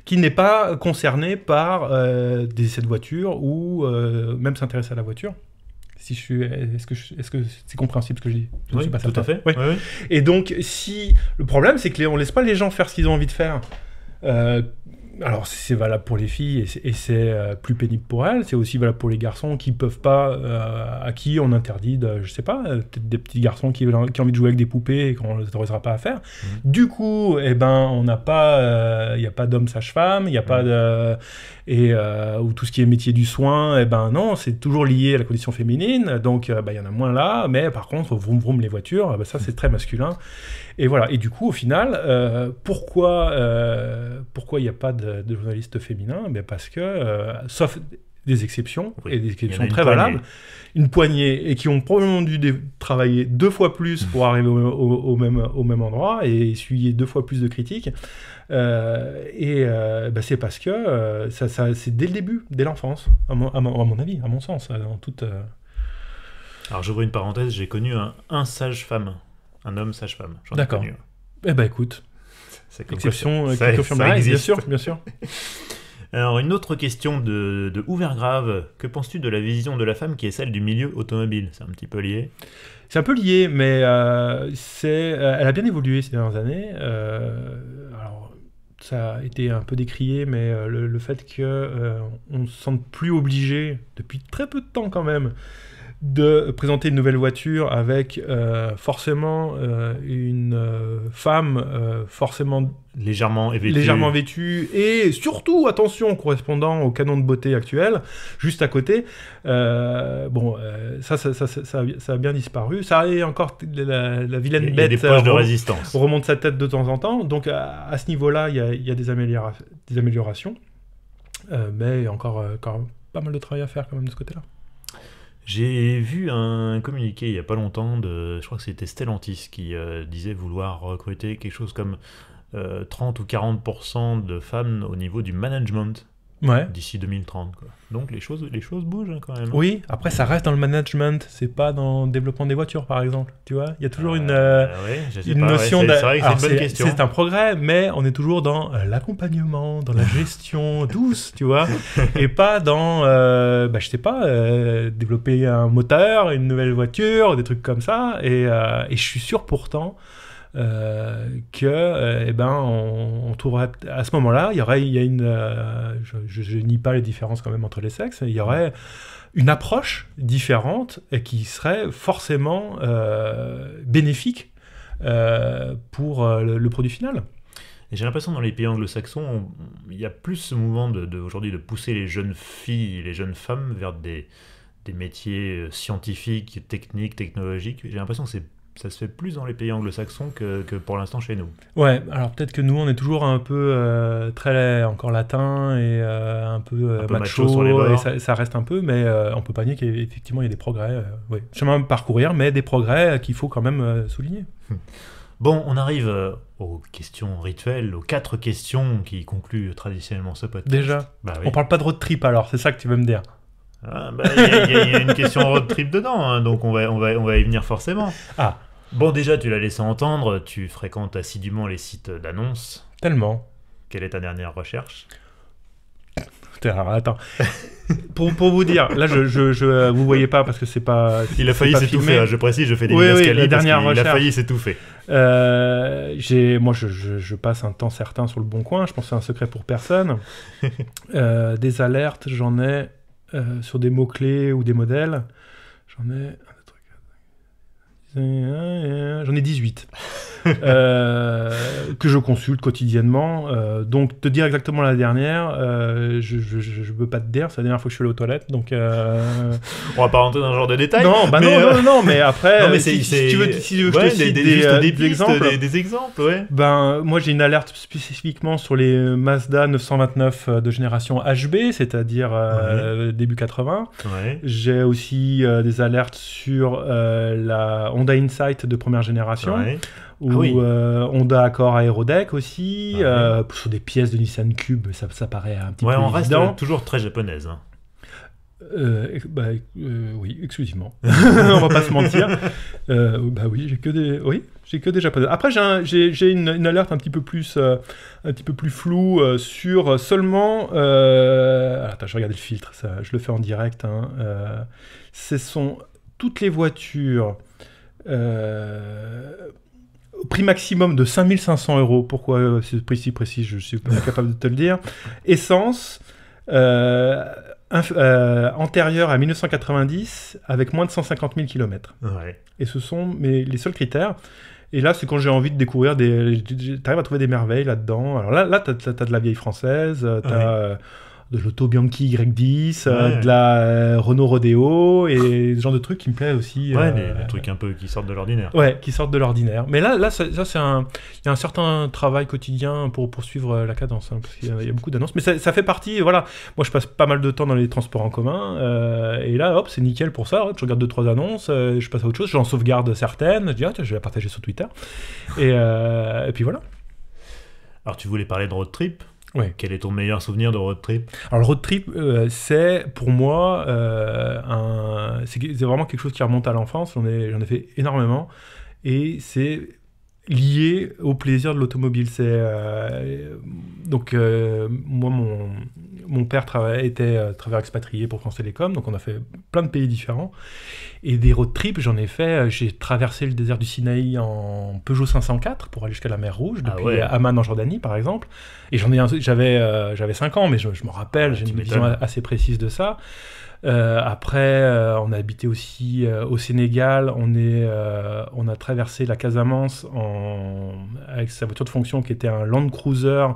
qui n'est pas concernée par euh, des essais voiture ou euh, même s'intéresse à la voiture. Si je suis, est-ce que est-ce que c'est compréhensible ce que je dis je oui, pas tout à fait. Et donc si le problème c'est que ne on laisse pas les gens faire ce qu'ils ont envie de faire alors c'est valable pour les filles et c'est euh, plus pénible pour elles, c'est aussi valable pour les garçons qui peuvent pas, euh, à qui on interdit, de, je sais pas, euh, être des petits garçons qui, ont envie de jouer avec des poupées et qu'on ne les pas à faire. Mhm. Du coup, eh ben, on n'a pas, il n'y a pas d'hommes sage-femme, il n'y a pas mhm. de, et ou tout ce qui est métier du soin, eh ben non, c'est toujours lié à la condition féminine, donc bah, il y en a moins là, mais par contre, vroom vroom les voitures, ah, bah, ça mhm. c'est très masculin. Et voilà. Et du coup, au final, euh, pourquoi euh, pourquoi il n'y a pas de, journalistes féminins ben, parce que euh, sauf des exceptions et des exceptions très valables, une poignée et qui ont probablement dû travailler deux fois plus pour arriver au, même au même endroit et essuyer deux fois plus de critiques. et ben, c'est parce que c'est dès le début, dès l'enfance, à, mon, avis, à mon sens, en toute. Alors j'ouvre une parenthèse, j'ai connu un sage femme un homme sage-femme. D'accord. Eh ben écoute. Exception euh, ça, confirme la bien sûr, bien sûr. Alors une autre question de, de Grave. Que penses-tu de la vision de la femme qui est celle du milieu automobile C'est un petit peu lié. C'est un peu lié, mais euh, c'est, euh, elle a bien évolué ces dernières années. alors, ça a été un peu décrié, mais le, fait qu'on on ne se sente plus obligé, depuis très peu de temps quand même, de présenter une nouvelle voiture avec euh, forcément euh, une euh, femme forcément légèrement vêtue. légèrement vêtue et surtout attention correspondant au canon de beauté actuel juste à côté bon ça ça, ça, ça, a bien disparu ça est encore la, vilaine bête de résistance on remonte sa tête de temps en temps donc à, ce niveau là il y a, y a des, améliora des améliorations mais encore, encore pas mal de travail à faire quand même de ce côté là j'ai vu un communiqué il n'y a pas longtemps de, je crois que c'était Stellantis qui euh, disait vouloir recruter quelque chose comme 30 euh, ou 40% de femmes au niveau du management ouais. d'ici 2030. Quoi. Donc les choses, les choses bougent hein, quand même. Oui, après ça reste dans le management, c'est pas dans le développement des voitures par exemple. Tu vois, il y a toujours une, c'est une notion question. C'est un progrès, mais on est toujours dans euh, l'accompagnement, dans la gestion douce, tu vois, et pas dans, euh, bah, je sais pas, euh, développer un moteur, une nouvelle voiture, des trucs comme ça. Et, et je suis sûr pourtant euh, que euh, eh ben, on, trouverait à ce moment-là, il y aurait, il y a une, euh, je, je, nie pas les différences quand même entre les sexes, il y aurait une approche différente et qui serait forcément euh, bénéfique pour le, produit final. Et j'ai l'impression dans les pays anglo-saxons, il y a plus ce mouvement de, de aujourd'hui de pousser les jeunes filles, les jeunes femmes vers des, des métiers scientifiques, techniques, technologiques. J'ai l'impression que c'est ça se fait plus dans les pays anglo-saxons que, pour l'instant chez nous. Ouais, alors peut-être que nous, on est toujours un peu euh, très encore latin et euh, un peu, euh, un peu macho, sur les bords. ça, reste un peu, mais on peut pas nier qu'effectivement, il y a des progrès. oui, Chemin à parcourir, mais des progrès qu'il faut quand même souligner. Hum. Bon, on arrive aux questions rituelles, aux quatre questions qui concluent traditionnellement ce podcast. Déjà bah, oui. On parle pas de road trip alors, c'est ça que tu veux me dire ah, bah, il y, a une question road trip dedans, hein, donc on va, on, va, on va y venir forcément. Ah. Bon, déjà, tu l'as laissé entendre, tu fréquentes assidûment les sites d'annonces. Tellement. Quelle est ta dernière recherche Attends. pour, vous dire, là, je, je, euh, vous voyez pas parce que c'est pas. Il a failli s'étouffer, hein, je précise, je fais des oui, oui, la dernière Il a failli s'étouffer. Euh, j'ai, moi, je, passe un temps certain sur le bon coin, je pense que c'est un secret pour personne. Euh, des alertes, j'en ai sur des mots-clés ou des modèles. J'en ai J'en ai 18. Euh, que je consulte quotidiennement. Euh, donc, te dire exactement la dernière, euh, je ne peux pas te dire, c'est la dernière fois que je suis allé aux toilettes. Donc, On va pas rentrer dans un genre de détail. Non, bah mais non, non, mais après, si, tu veux, si que je te cite des, exemples, ouais. ben, moi j'ai une alerte spécifiquement sur les Mazda 929 de génération HB, c'est-à-dire début 80. J'ai aussi des alertes sur la Honda Insight de première génération ou ah oui. Euh, Honda Accord Aerodeck aussi, ah euh, sur des pièces de Nissan Cube, ça, paraît un petit peu évident. reste toujours très japonaise. Hein. Euh, bah, oui, exclusivement. on va pas se mentir. bah oui, j'ai que des, oui, j'ai que des japonais. Après, j'ai, une, alerte un petit peu plus, un petit peu plus floue sur seulement. attends, je regarde le filtre. je le fais en direct. Hein, ce sont toutes les voitures. Euh, prix maximum de 5500 euros. Pourquoi c'est euh, ce prix si précis Je suis pas capable de te le dire. Essence euh, euh, antérieure à 1990 avec moins de 150 000 km. Et ce sont mes, les seuls critères. Et là, c'est quand j'ai envie de découvrir des. T'arrives à trouver des merveilles là-dedans. Alors là, là t'as as, de la vieille française, de l'Auto Bianchi Y10, euh, de la euh, Renault Rodeo et ce genre de trucs qui me plaisent aussi. Ouais, euh, des trucs un peu qui sortent de l'ordinaire. Ouais, qui sortent de l'ordinaire. Mais là, là ça, c'est un, y a un certain travail quotidien pour poursuivre la cadence, hein, Il y, a beaucoup d'annonces. Mais ça, fait partie, voilà. Moi, je passe pas mal de temps dans les transports en commun et là, hop, c'est nickel pour ça. je regarde deux trois annonces, je passe à autre chose, j'en sauvegarde certaines. Je dis ah je vais la partager sur Twitter. et puis voilà. Alors tu voulais parler de road trip Ouais. Quel est ton meilleur souvenir de road trip Alors le road trip, euh, c'est pour moi, euh, un... c'est vraiment quelque chose qui remonte à l'enfance, j'en ai, fait énormément, et c'est lié au plaisir de l'automobile. C'est euh, donc moi mon, mon père était euh, travailleur travers expatrié pour France Télécom, donc on a fait plein de pays différents. Et des road trips, j'en ai fait. Euh, j'ai traversé le désert du Sinaï en Peugeot 504 pour aller jusqu'à la mer Rouge, ah depuis Amman en Jordanie, par exemple. Et j'en ai, j'avais, euh, j'avais 5 ans, mais je, me rappelle, ah, j'ai une vision assez précise de ça. après, on a habité aussi au Sénégal. On, est, on a traversé la Casamance en... avec sa voiture de fonction qui était un Land Cruiser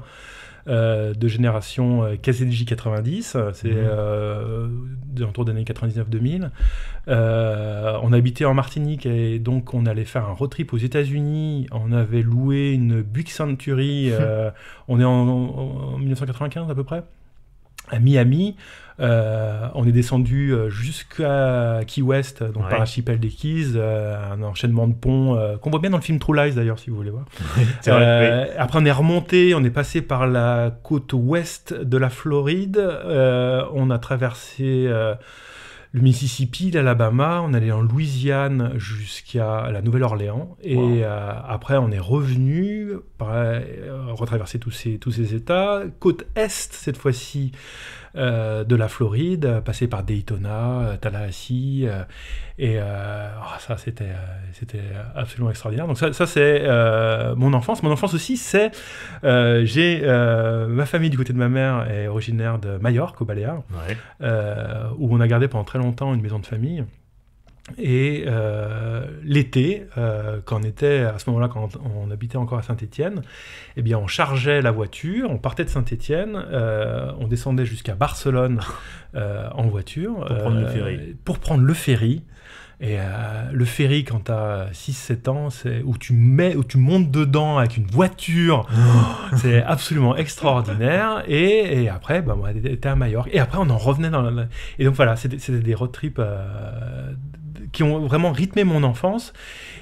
euh, de génération euh, KZJ 90, euh, c'est mhm. autour des années 99-2000. on habitait en Martinique et donc on allait faire un road trip aux États-Unis. On avait loué une Buick Century. on est en 1995 à peu près à Miami. Euh, on est descendu euh, jusqu'à Key West, euh, donc par l'archipel des Keys, un enchaînement de ponts qu'on voit bien dans le film True Lies d'ailleurs, si vous voulez voir. Après, on est remonté, on est passé par la côte ouest de la Floride, on a traversé le Mississippi, l'Alabama, on allait en Louisiane jusqu'à la Nouvelle-Orléans, et euh, après on est revenu, euh, retraverser tous ces, tous ces États, côte Est cette fois-ci, euh, de la Floride, euh, passé par Daytona, euh, Tallahassee, et oh, ça c'était absolument extraordinaire. Donc ça, c'est mon enfance. Mon enfance aussi c'est j'ai ma famille du côté de ma mère est originaire de Majorque au Baléares, où on a gardé pendant très longtemps une maison de famille. Et euh, l'été, euh, quand on était à ce moment-là, quand on, habitait encore à Saint-Étienne, eh bien, on chargeait la voiture, on partait de Saint-Étienne, euh, on descendait jusqu'à Barcelone en voiture pour prendre le ferry. Pour prendre le ferry. Et le ferry, quand tu as 6-7 ans, c'est où tu mets, tu montes dedans avec une voiture, oh. c'est absolument extraordinaire. Et, après, ben, bah, on était à Majorque. Et après, on en revenait dans la... Et donc voilà, c'était des road trips qui ont vraiment rythmé mon enfance.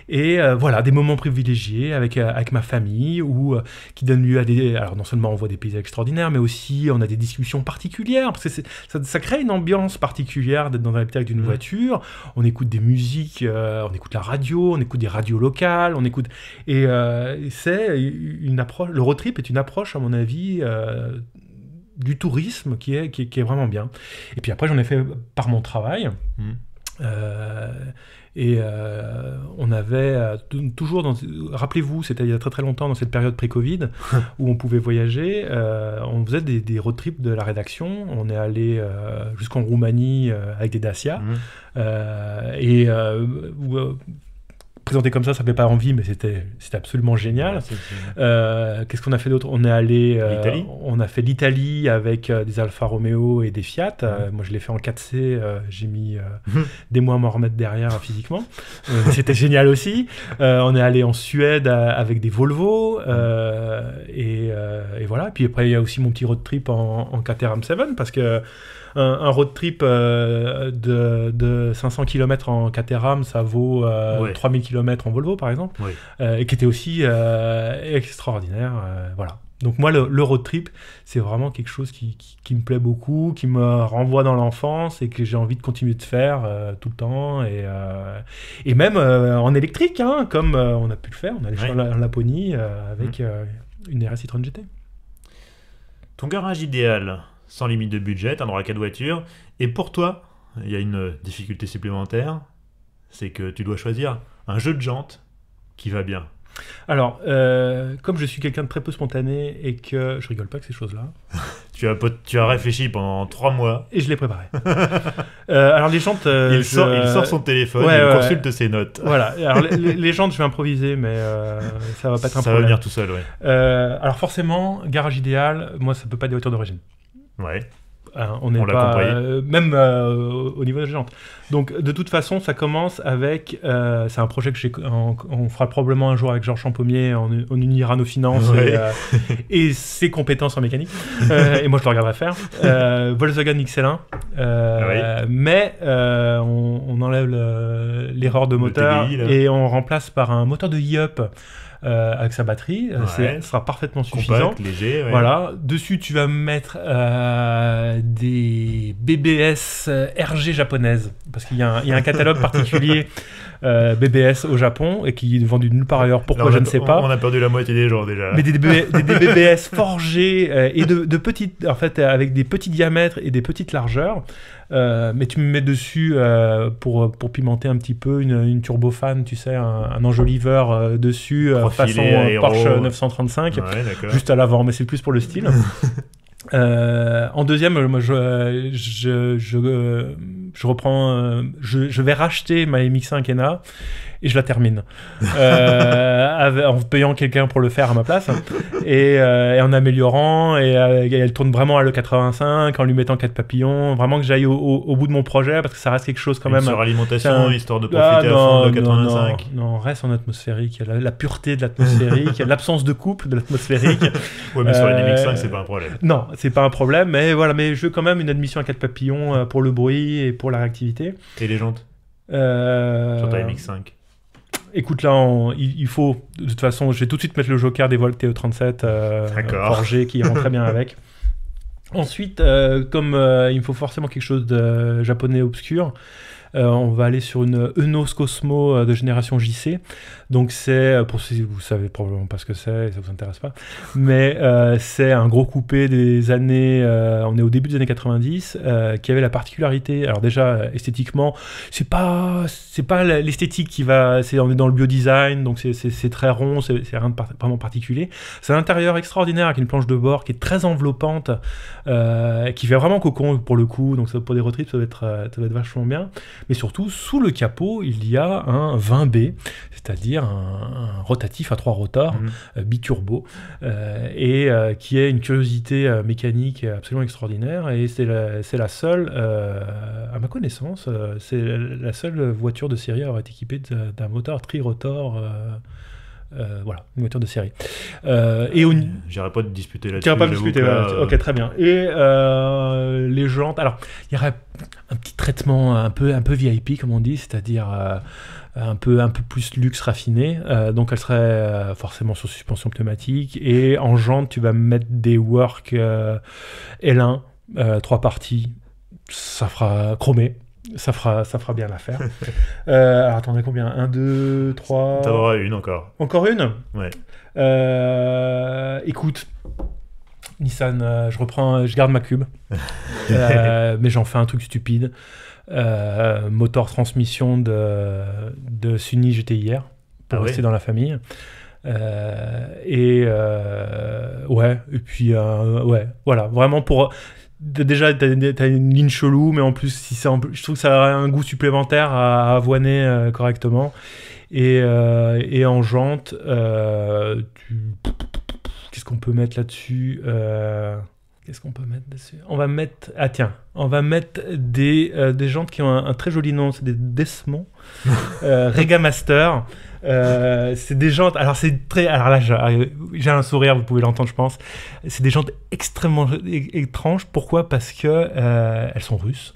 Et euh, voilà, des moments privilégiés avec, euh, avec ma famille, ou euh, qui donnent lieu à des... Alors non seulement on voit des paysages extraordinaires, mais aussi on a des discussions particulières, parce que ça, crée une ambiance particulière d'être dans un habitat d'une une mmh. voiture, on écoute des musiques, on écoute la radio, on écoute des radios locales, on écoute... Et c'est une approche... Le road trip est une approche, à mon avis du tourisme qui est, qui est, vraiment bien. Et puis après, j'en ai fait par mon travail. Mmh. Euh, et euh, on avait euh, toujours, dans, rappelez-vous, c'était il y a très très longtemps dans cette période pré-Covid où on pouvait voyager. on faisait des, des, road trips de la rédaction. On est allé jusqu'en Roumanie avec des Dacia mmh. et et présenté comme ça, ça fait pas envie, mais c'était absolument génial. Euh, qu'est-ce qu'on a fait d'autre On est allé, euh, on a fait l'Italie avec euh, des Alfa Romeo et des Fiat. moi, je l'ai fait en 4C. J'ai mis mhm. des mois à m'en remettre derrière hein, physiquement. c'était génial aussi. on est allé en Suède avec des Volvo et, et, voilà. Puis après, il y a aussi mon petit road trip en, en KTRM 7 parce que un, road trip euh, de, 500 km en Caterham, ça vaut 3000 euh, km en Volvo, par exemple, euh, et qui était aussi extraordinaire. voilà. Donc moi, le, road trip, c'est vraiment quelque chose qui, me plaît beaucoup, qui me renvoie dans l'enfance et que j'ai envie de continuer de faire tout le temps. Et, et même en électrique, hein, comme on a pu le faire, on a allé en Laponie avec mmh. une RS Citroën GT. Ton garage idéal sans limite de budget, un droit à 4 voitures. Et pour toi, il y a une difficulté supplémentaire, c'est que tu dois choisir un jeu de jantes qui va bien. Alors, euh, comme je suis quelqu'un de très peu spontané et que je rigole pas que ces choses-là. tu, as, tu as réfléchi pendant trois mois. Et je l'ai préparé. Euh, alors, les jantes. Euh, il, sort, son téléphone il consulte ses notes. Voilà. Alors, les, jantes, je vais improviser, mais ça va pas être un ça problème. va venir tout seul, oui. alors, forcément, garage idéal, moi, ça peut pas des voitures d'origine. Ah, on est euh, même euh, au niveau de la Donc de toute façon, ça commence avec euh, c'est un projet que j'ai, on, fera probablement un jour avec Georges Champomier, On, unira nos finances et, ses compétences en mécanique. et moi, je le regarderai faire. Volkswagen XL1, mais on, enlève l'erreur de moteur et on remplace par un moteur de e-up euh, avec sa batterie. Euh, sera parfaitement suffisant. léger. Voilà. Dessus, tu vas mettre euh, des BBS RG japonaises parce qu'il y, a un catalogue particulier BBS euh, au Japon et qui est vendu nulle part ailleurs. Pourquoi je ne sais pas. On a perdu la moitié des gens déjà. Mais des, BBS forgés euh, et de, petites, en fait, avec des petits diamètres et des petites largeurs. Euh, mais tu me mets dessus pour, pour pimenter un petit peu une, une turbofan, tu sais, un, un enjoliveur dessus, façon Porsche 935, juste à l'avant, mais c'est plus pour le style. Euh, en deuxième, euh, moi, je, je, je, euh, je reprends, je, je, vais racheter ma MX5 NA et je la termine euh, en payant quelqu'un pour le faire à ma place et, euh, en améliorant euh, et, elle tourne vraiment à le 85 en lui mettant quatre papillons vraiment que j'aille au, bout de mon projet parce que ça reste quelque chose quand même sur alimentation histoire de ah, profiter à fond de 85 non, non, reste en atmosphérique la, pureté de l'atmosphérique l'absence de couple de l'atmosphérique ouais mais sur la mx 5 c'est pas un problème non c'est pas un problème mais voilà mais je veux quand même une admission à quatre papillons pour le bruit et pour la réactivité. Et les jantes Sur ta MX5 écoute, là, il, faut. De toute façon, je vais tout de suite mettre le Joker des Volk TE37 euh, forgé qui rentre très bien avec. Ensuite, euh, comme euh, il me faut forcément quelque chose de japonais obscur, euh, on va aller sur une Enos Cosmo euh, de génération JC. Donc c'est, euh, pour qui vous savez probablement pas ce que c'est, ça vous intéresse pas, mais c'est un gros coupé des années, on est au début des années 90, qui avait la particularité, alors déjà esthétiquement, c'est pas, c'est pas l'esthétique qui va, on est dans le biodesign, donc c'est très rond, c'est rien de vraiment particulier. C'est un intérieur extraordinaire avec une planche de bord qui est très enveloppante, qui fait vraiment cocon pour le coup, donc ça, pour des road trips, ça va être, ça va être vachement bien mais surtout sous le capot il y a un 20B, c'est-à-dire un, rotatif à trois rotors mhm. euh, biturbo, euh, et euh, qui est une curiosité mécanique absolument extraordinaire, et c'est la, seule, à ma connaissance, c'est la, seule voiture de série à avoir été équipée d'un moteur tri-rotor euh, voilà, une voiture de série. Euh, et on. Euh, j'irai pas disputer là-dessus. pas disputer là Ok, très bien. Et les jantes Alors, il y aurait un petit traitement un peu, un peu VIP, comme on dit, c'est-à-dire un, peu, un peu plus luxe raffiné. donc, elle serait forcément sur suspension pneumatique. Et en jante, tu vas mettre des work L1, trois parties. Ça fera chromé. Ça fera, ça fera bien l'affaire. euh, alors attendez, combien 1, 2, 3. T'en auras une encore. Encore une Ouais. Euh, écoute, Nissan, euh, je reprends, euh, je garde ma cube. mais j'en fais un truc stupide. Motor transmission de, de Sunny GTIR, pour ah rester dans la famille. et ouais, et puis ouais, voilà, vraiment pour déjà t'as, une ligne chelou mais en plus si c'est je trouve que ça a un goût supplémentaire à, avoiner euh, correctement euh, et, en jante euh, qu'est-ce qu'on peut mettre là-dessus Qu'est-ce qu'on peut mettre dessus On va mettre. Ah tiens, on va mettre des, euh, des gens qui ont un, très joli nom, c'est des Desmond, euh, Rega Master. Euh, c'est des gens. Alors c'est très. Alors là, j'ai un sourire, vous pouvez l'entendre, je pense. C'est des gens extrêmement étranges. Pourquoi Parce que elles sont russes.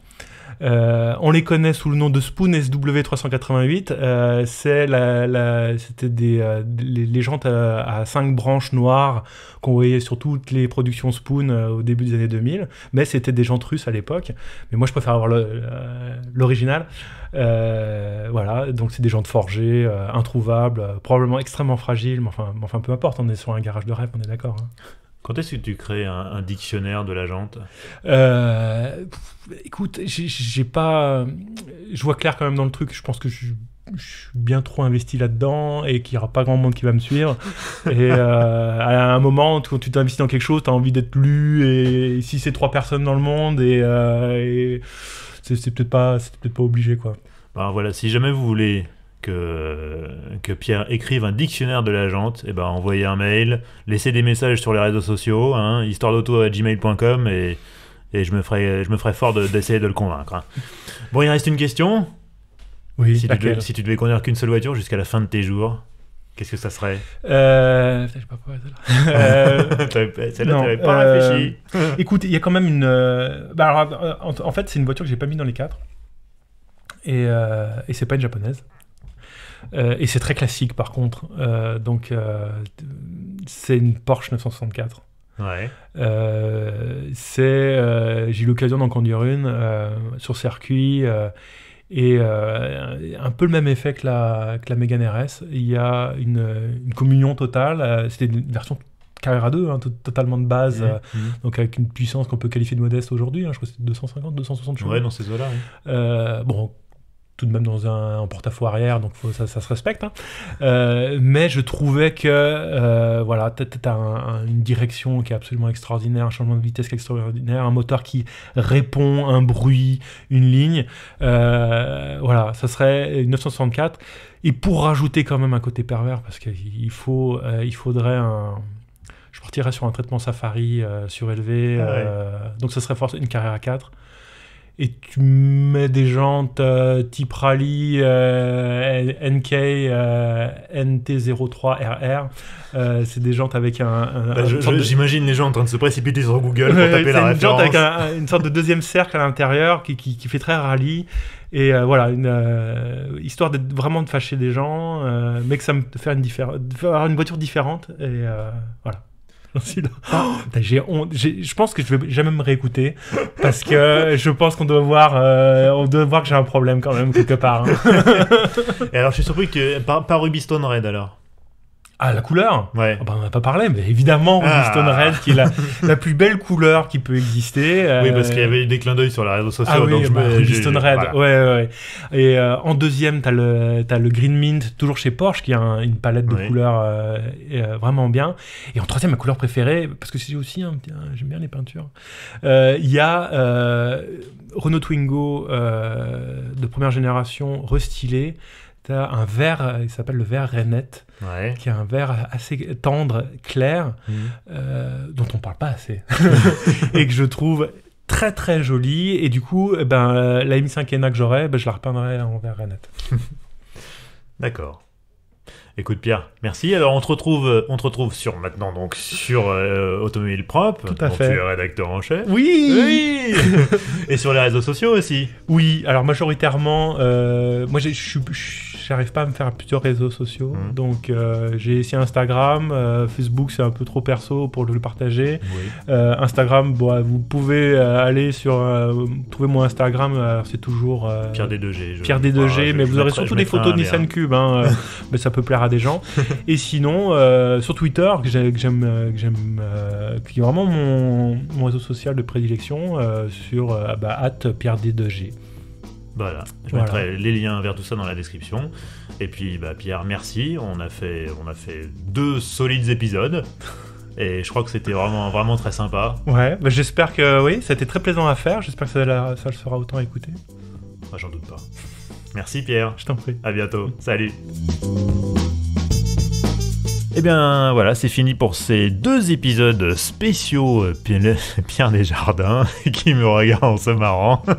Euh, on les connaît sous le nom de Spoon SW388. Euh, c'est c'était des, euh, les, à, cinq branches noires qu'on voyait sur toutes les productions Spoon au début des années 2000. Mais c'était des jantes russes à l'époque. Mais moi, je préfère avoir l'original. voilà, donc c'est des gens de introuvables, probablement extrêmement fragiles, mais enfin, peu importe, on est sur un garage de rêve, on est d'accord. Hein. Quand est-ce que tu crées un, dictionnaire de la jante euh, Écoute, j'ai pas. Je vois clair quand même dans le truc. Je pense que je, suis bien trop investi là-dedans et qu'il n'y aura pas grand monde qui va me suivre. et euh, à un moment, quand tu t'investis dans quelque chose, tu as envie d'être lu. Et, et si c'est trois personnes dans le monde, et, euh, c'est peut-être pas, peut pas obligé quoi. Ben voilà, si jamais vous voulez que, que Pierre écrive un dictionnaire de la jante, et eh ben envoyez un mail, laissez des messages sur les réseaux sociaux, hein, histoire d'auto à gmail.com et, et je me ferai, je me ferai fort d'essayer de, le convaincre. Hein. Bon, il reste une question. Oui, si, tu devais, conduire qu'une seule voiture jusqu'à la fin de tes jours, Qu'est-ce que ça serait euh, Je sais pas pourquoi celle-là. pas euh, réfléchi. Écoute, il y a quand même une. Euh, bah, en, fait, c'est une voiture que j'ai pas mis dans les quatre. Et, euh, et c'est pas une japonaise. Euh, et c'est très classique par contre. Euh, donc euh, c'est une Porsche 964. Ouais. c'est j'ai eu l'occasion d'en conduire une sur circuit et un peu le même effet que la, que la Mégane RS. Il y a une, communion totale. C'était une version Carrera 2, hein, totalement de base, mmh, mmh. donc avec une puissance qu'on peut qualifier de modeste aujourd'hui, hein, je crois que c'est 250, 260 chevaux. Ouais, dans ces eaux-là. bon, tout de même dans un, porte-à-faux arrière, donc ça, se respecte. Hein. Euh, mais je trouvais que, euh, voilà, tu as une direction qui est absolument extraordinaire, un changement de vitesse qui est extraordinaire, un moteur qui répond, un bruit, une ligne. Euh, voilà, ça serait 964. Et pour rajouter quand même un côté pervers, parce qu'il faut, il faudrait un je partirais sur un traitement safari surélevé. Ah donc ça serait forcément une carrière à 4 et tu mets des jantes type Rally, euh, NK, euh, NT03RR. Euh, c'est des jantes avec un. Bah, j'imagine les gens en train de se précipiter sur Google pour taper la une avec une sorte de deuxième cercle à l'intérieur qui, qui, fait très rallye. Et voilà, une, histoire de vraiment de fâcher des gens, mais que ça me fait une, une voiture différente. Et voilà je pense que je vais jamais me réécouter parce que je pense qu'on doit voir, euh, on doit voir que j'ai un problème quand même quelque part. Hein. Et alors, je suis surpris que par, par Ruby Stone Red alors. Ah, la couleur ouais. n'en ah, bah, On pas parlé, mais évidemment, ah. Red, qui est la, plus belle couleur qui peut exister. Euh. Oui, parce qu'il y avait eu des clins d'œil sur les réseaux sociaux. Ah, oui, je bah, Red, ouais, Et euh, en deuxième, tu as, le Green Mint, toujours chez Porsche, qui a une palette de couleurs euh, vraiment bien. Et en troisième, ma couleur préférée, parce que c'est aussi, j'aime bien les peintures, il y a Renault Twingo de première génération, restylé. Tu as un vert, il s'appelle le vert Renette qui est un verre assez tendre, clair, mhm. euh, dont on parle pas assez, et que je trouve très très joli. Et du coup, eh ben, euh, la M5 que j'aurai ben, je la repeindrai en vert net. D'accord. Écoute Pierre, merci. Alors on te retrouve, euh, on te retrouve sur maintenant donc sur Automobile Propre, Tout à fait. tu es rédacteur en chef. Oui. oui et sur les réseaux sociaux aussi. Oui. Alors majoritairement, moi je suis j'arrive pas à me faire plusieurs réseaux sociaux. Mmh. Donc euh, j'ai essayé Instagram, euh, Facebook c'est un peu trop perso pour le partager. Euh, Instagram, vous pouvez aller sur trouver mon Instagram, c'est toujours Pierre D2G. Pierre D2G, mais vous aurez surtout des photos de Nissan Cube, hein, mais ça peut plaire à des gens. Et sinon sur Twitter que j'aime, qui est vraiment mon, mon, réseau social de prédilection sur bah, at Pierre D2G. Voilà, je mettrai les liens vers tout ça dans la description. Et puis, bah, Pierre, merci. On a fait, on a fait deux solides épisodes. Et je crois que c'était vraiment, vraiment très sympa. Ouais, bah, j'espère que oui, ça a été très plaisant à faire. J'espère que ça, le sera autant écouté. moi ah, J'en doute pas. Merci Pierre. Je t'en prie. À bientôt. Salut. Et eh bien voilà, c'est fini pour ces deux épisodes spéciaux euh, Pierre Desjardins qui me regarde en se marrant.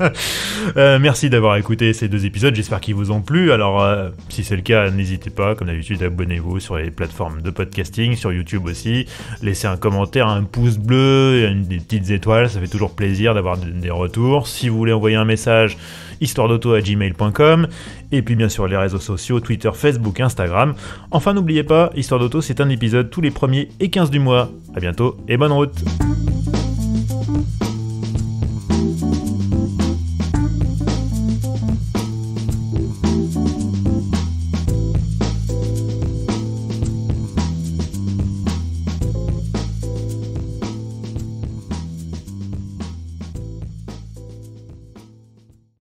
Euh, merci d'avoir écouté ces deux épisodes, j'espère qu'ils vous ont plu. Alors euh, si c'est le cas, n'hésitez pas, comme d'habitude, abonnez-vous sur les plateformes de podcasting, sur YouTube aussi. Laissez un commentaire, un pouce bleu, des petites étoiles, ça fait toujours plaisir d'avoir des retours. Si vous voulez envoyer un message, histoire d'auto à gmail.com, et puis bien sûr les réseaux sociaux, Twitter, Facebook, Instagram. Enfin n'oubliez pas, Histoire d'Auto c'est un épisode tous les premiers et 15 du mois. A bientôt et bonne route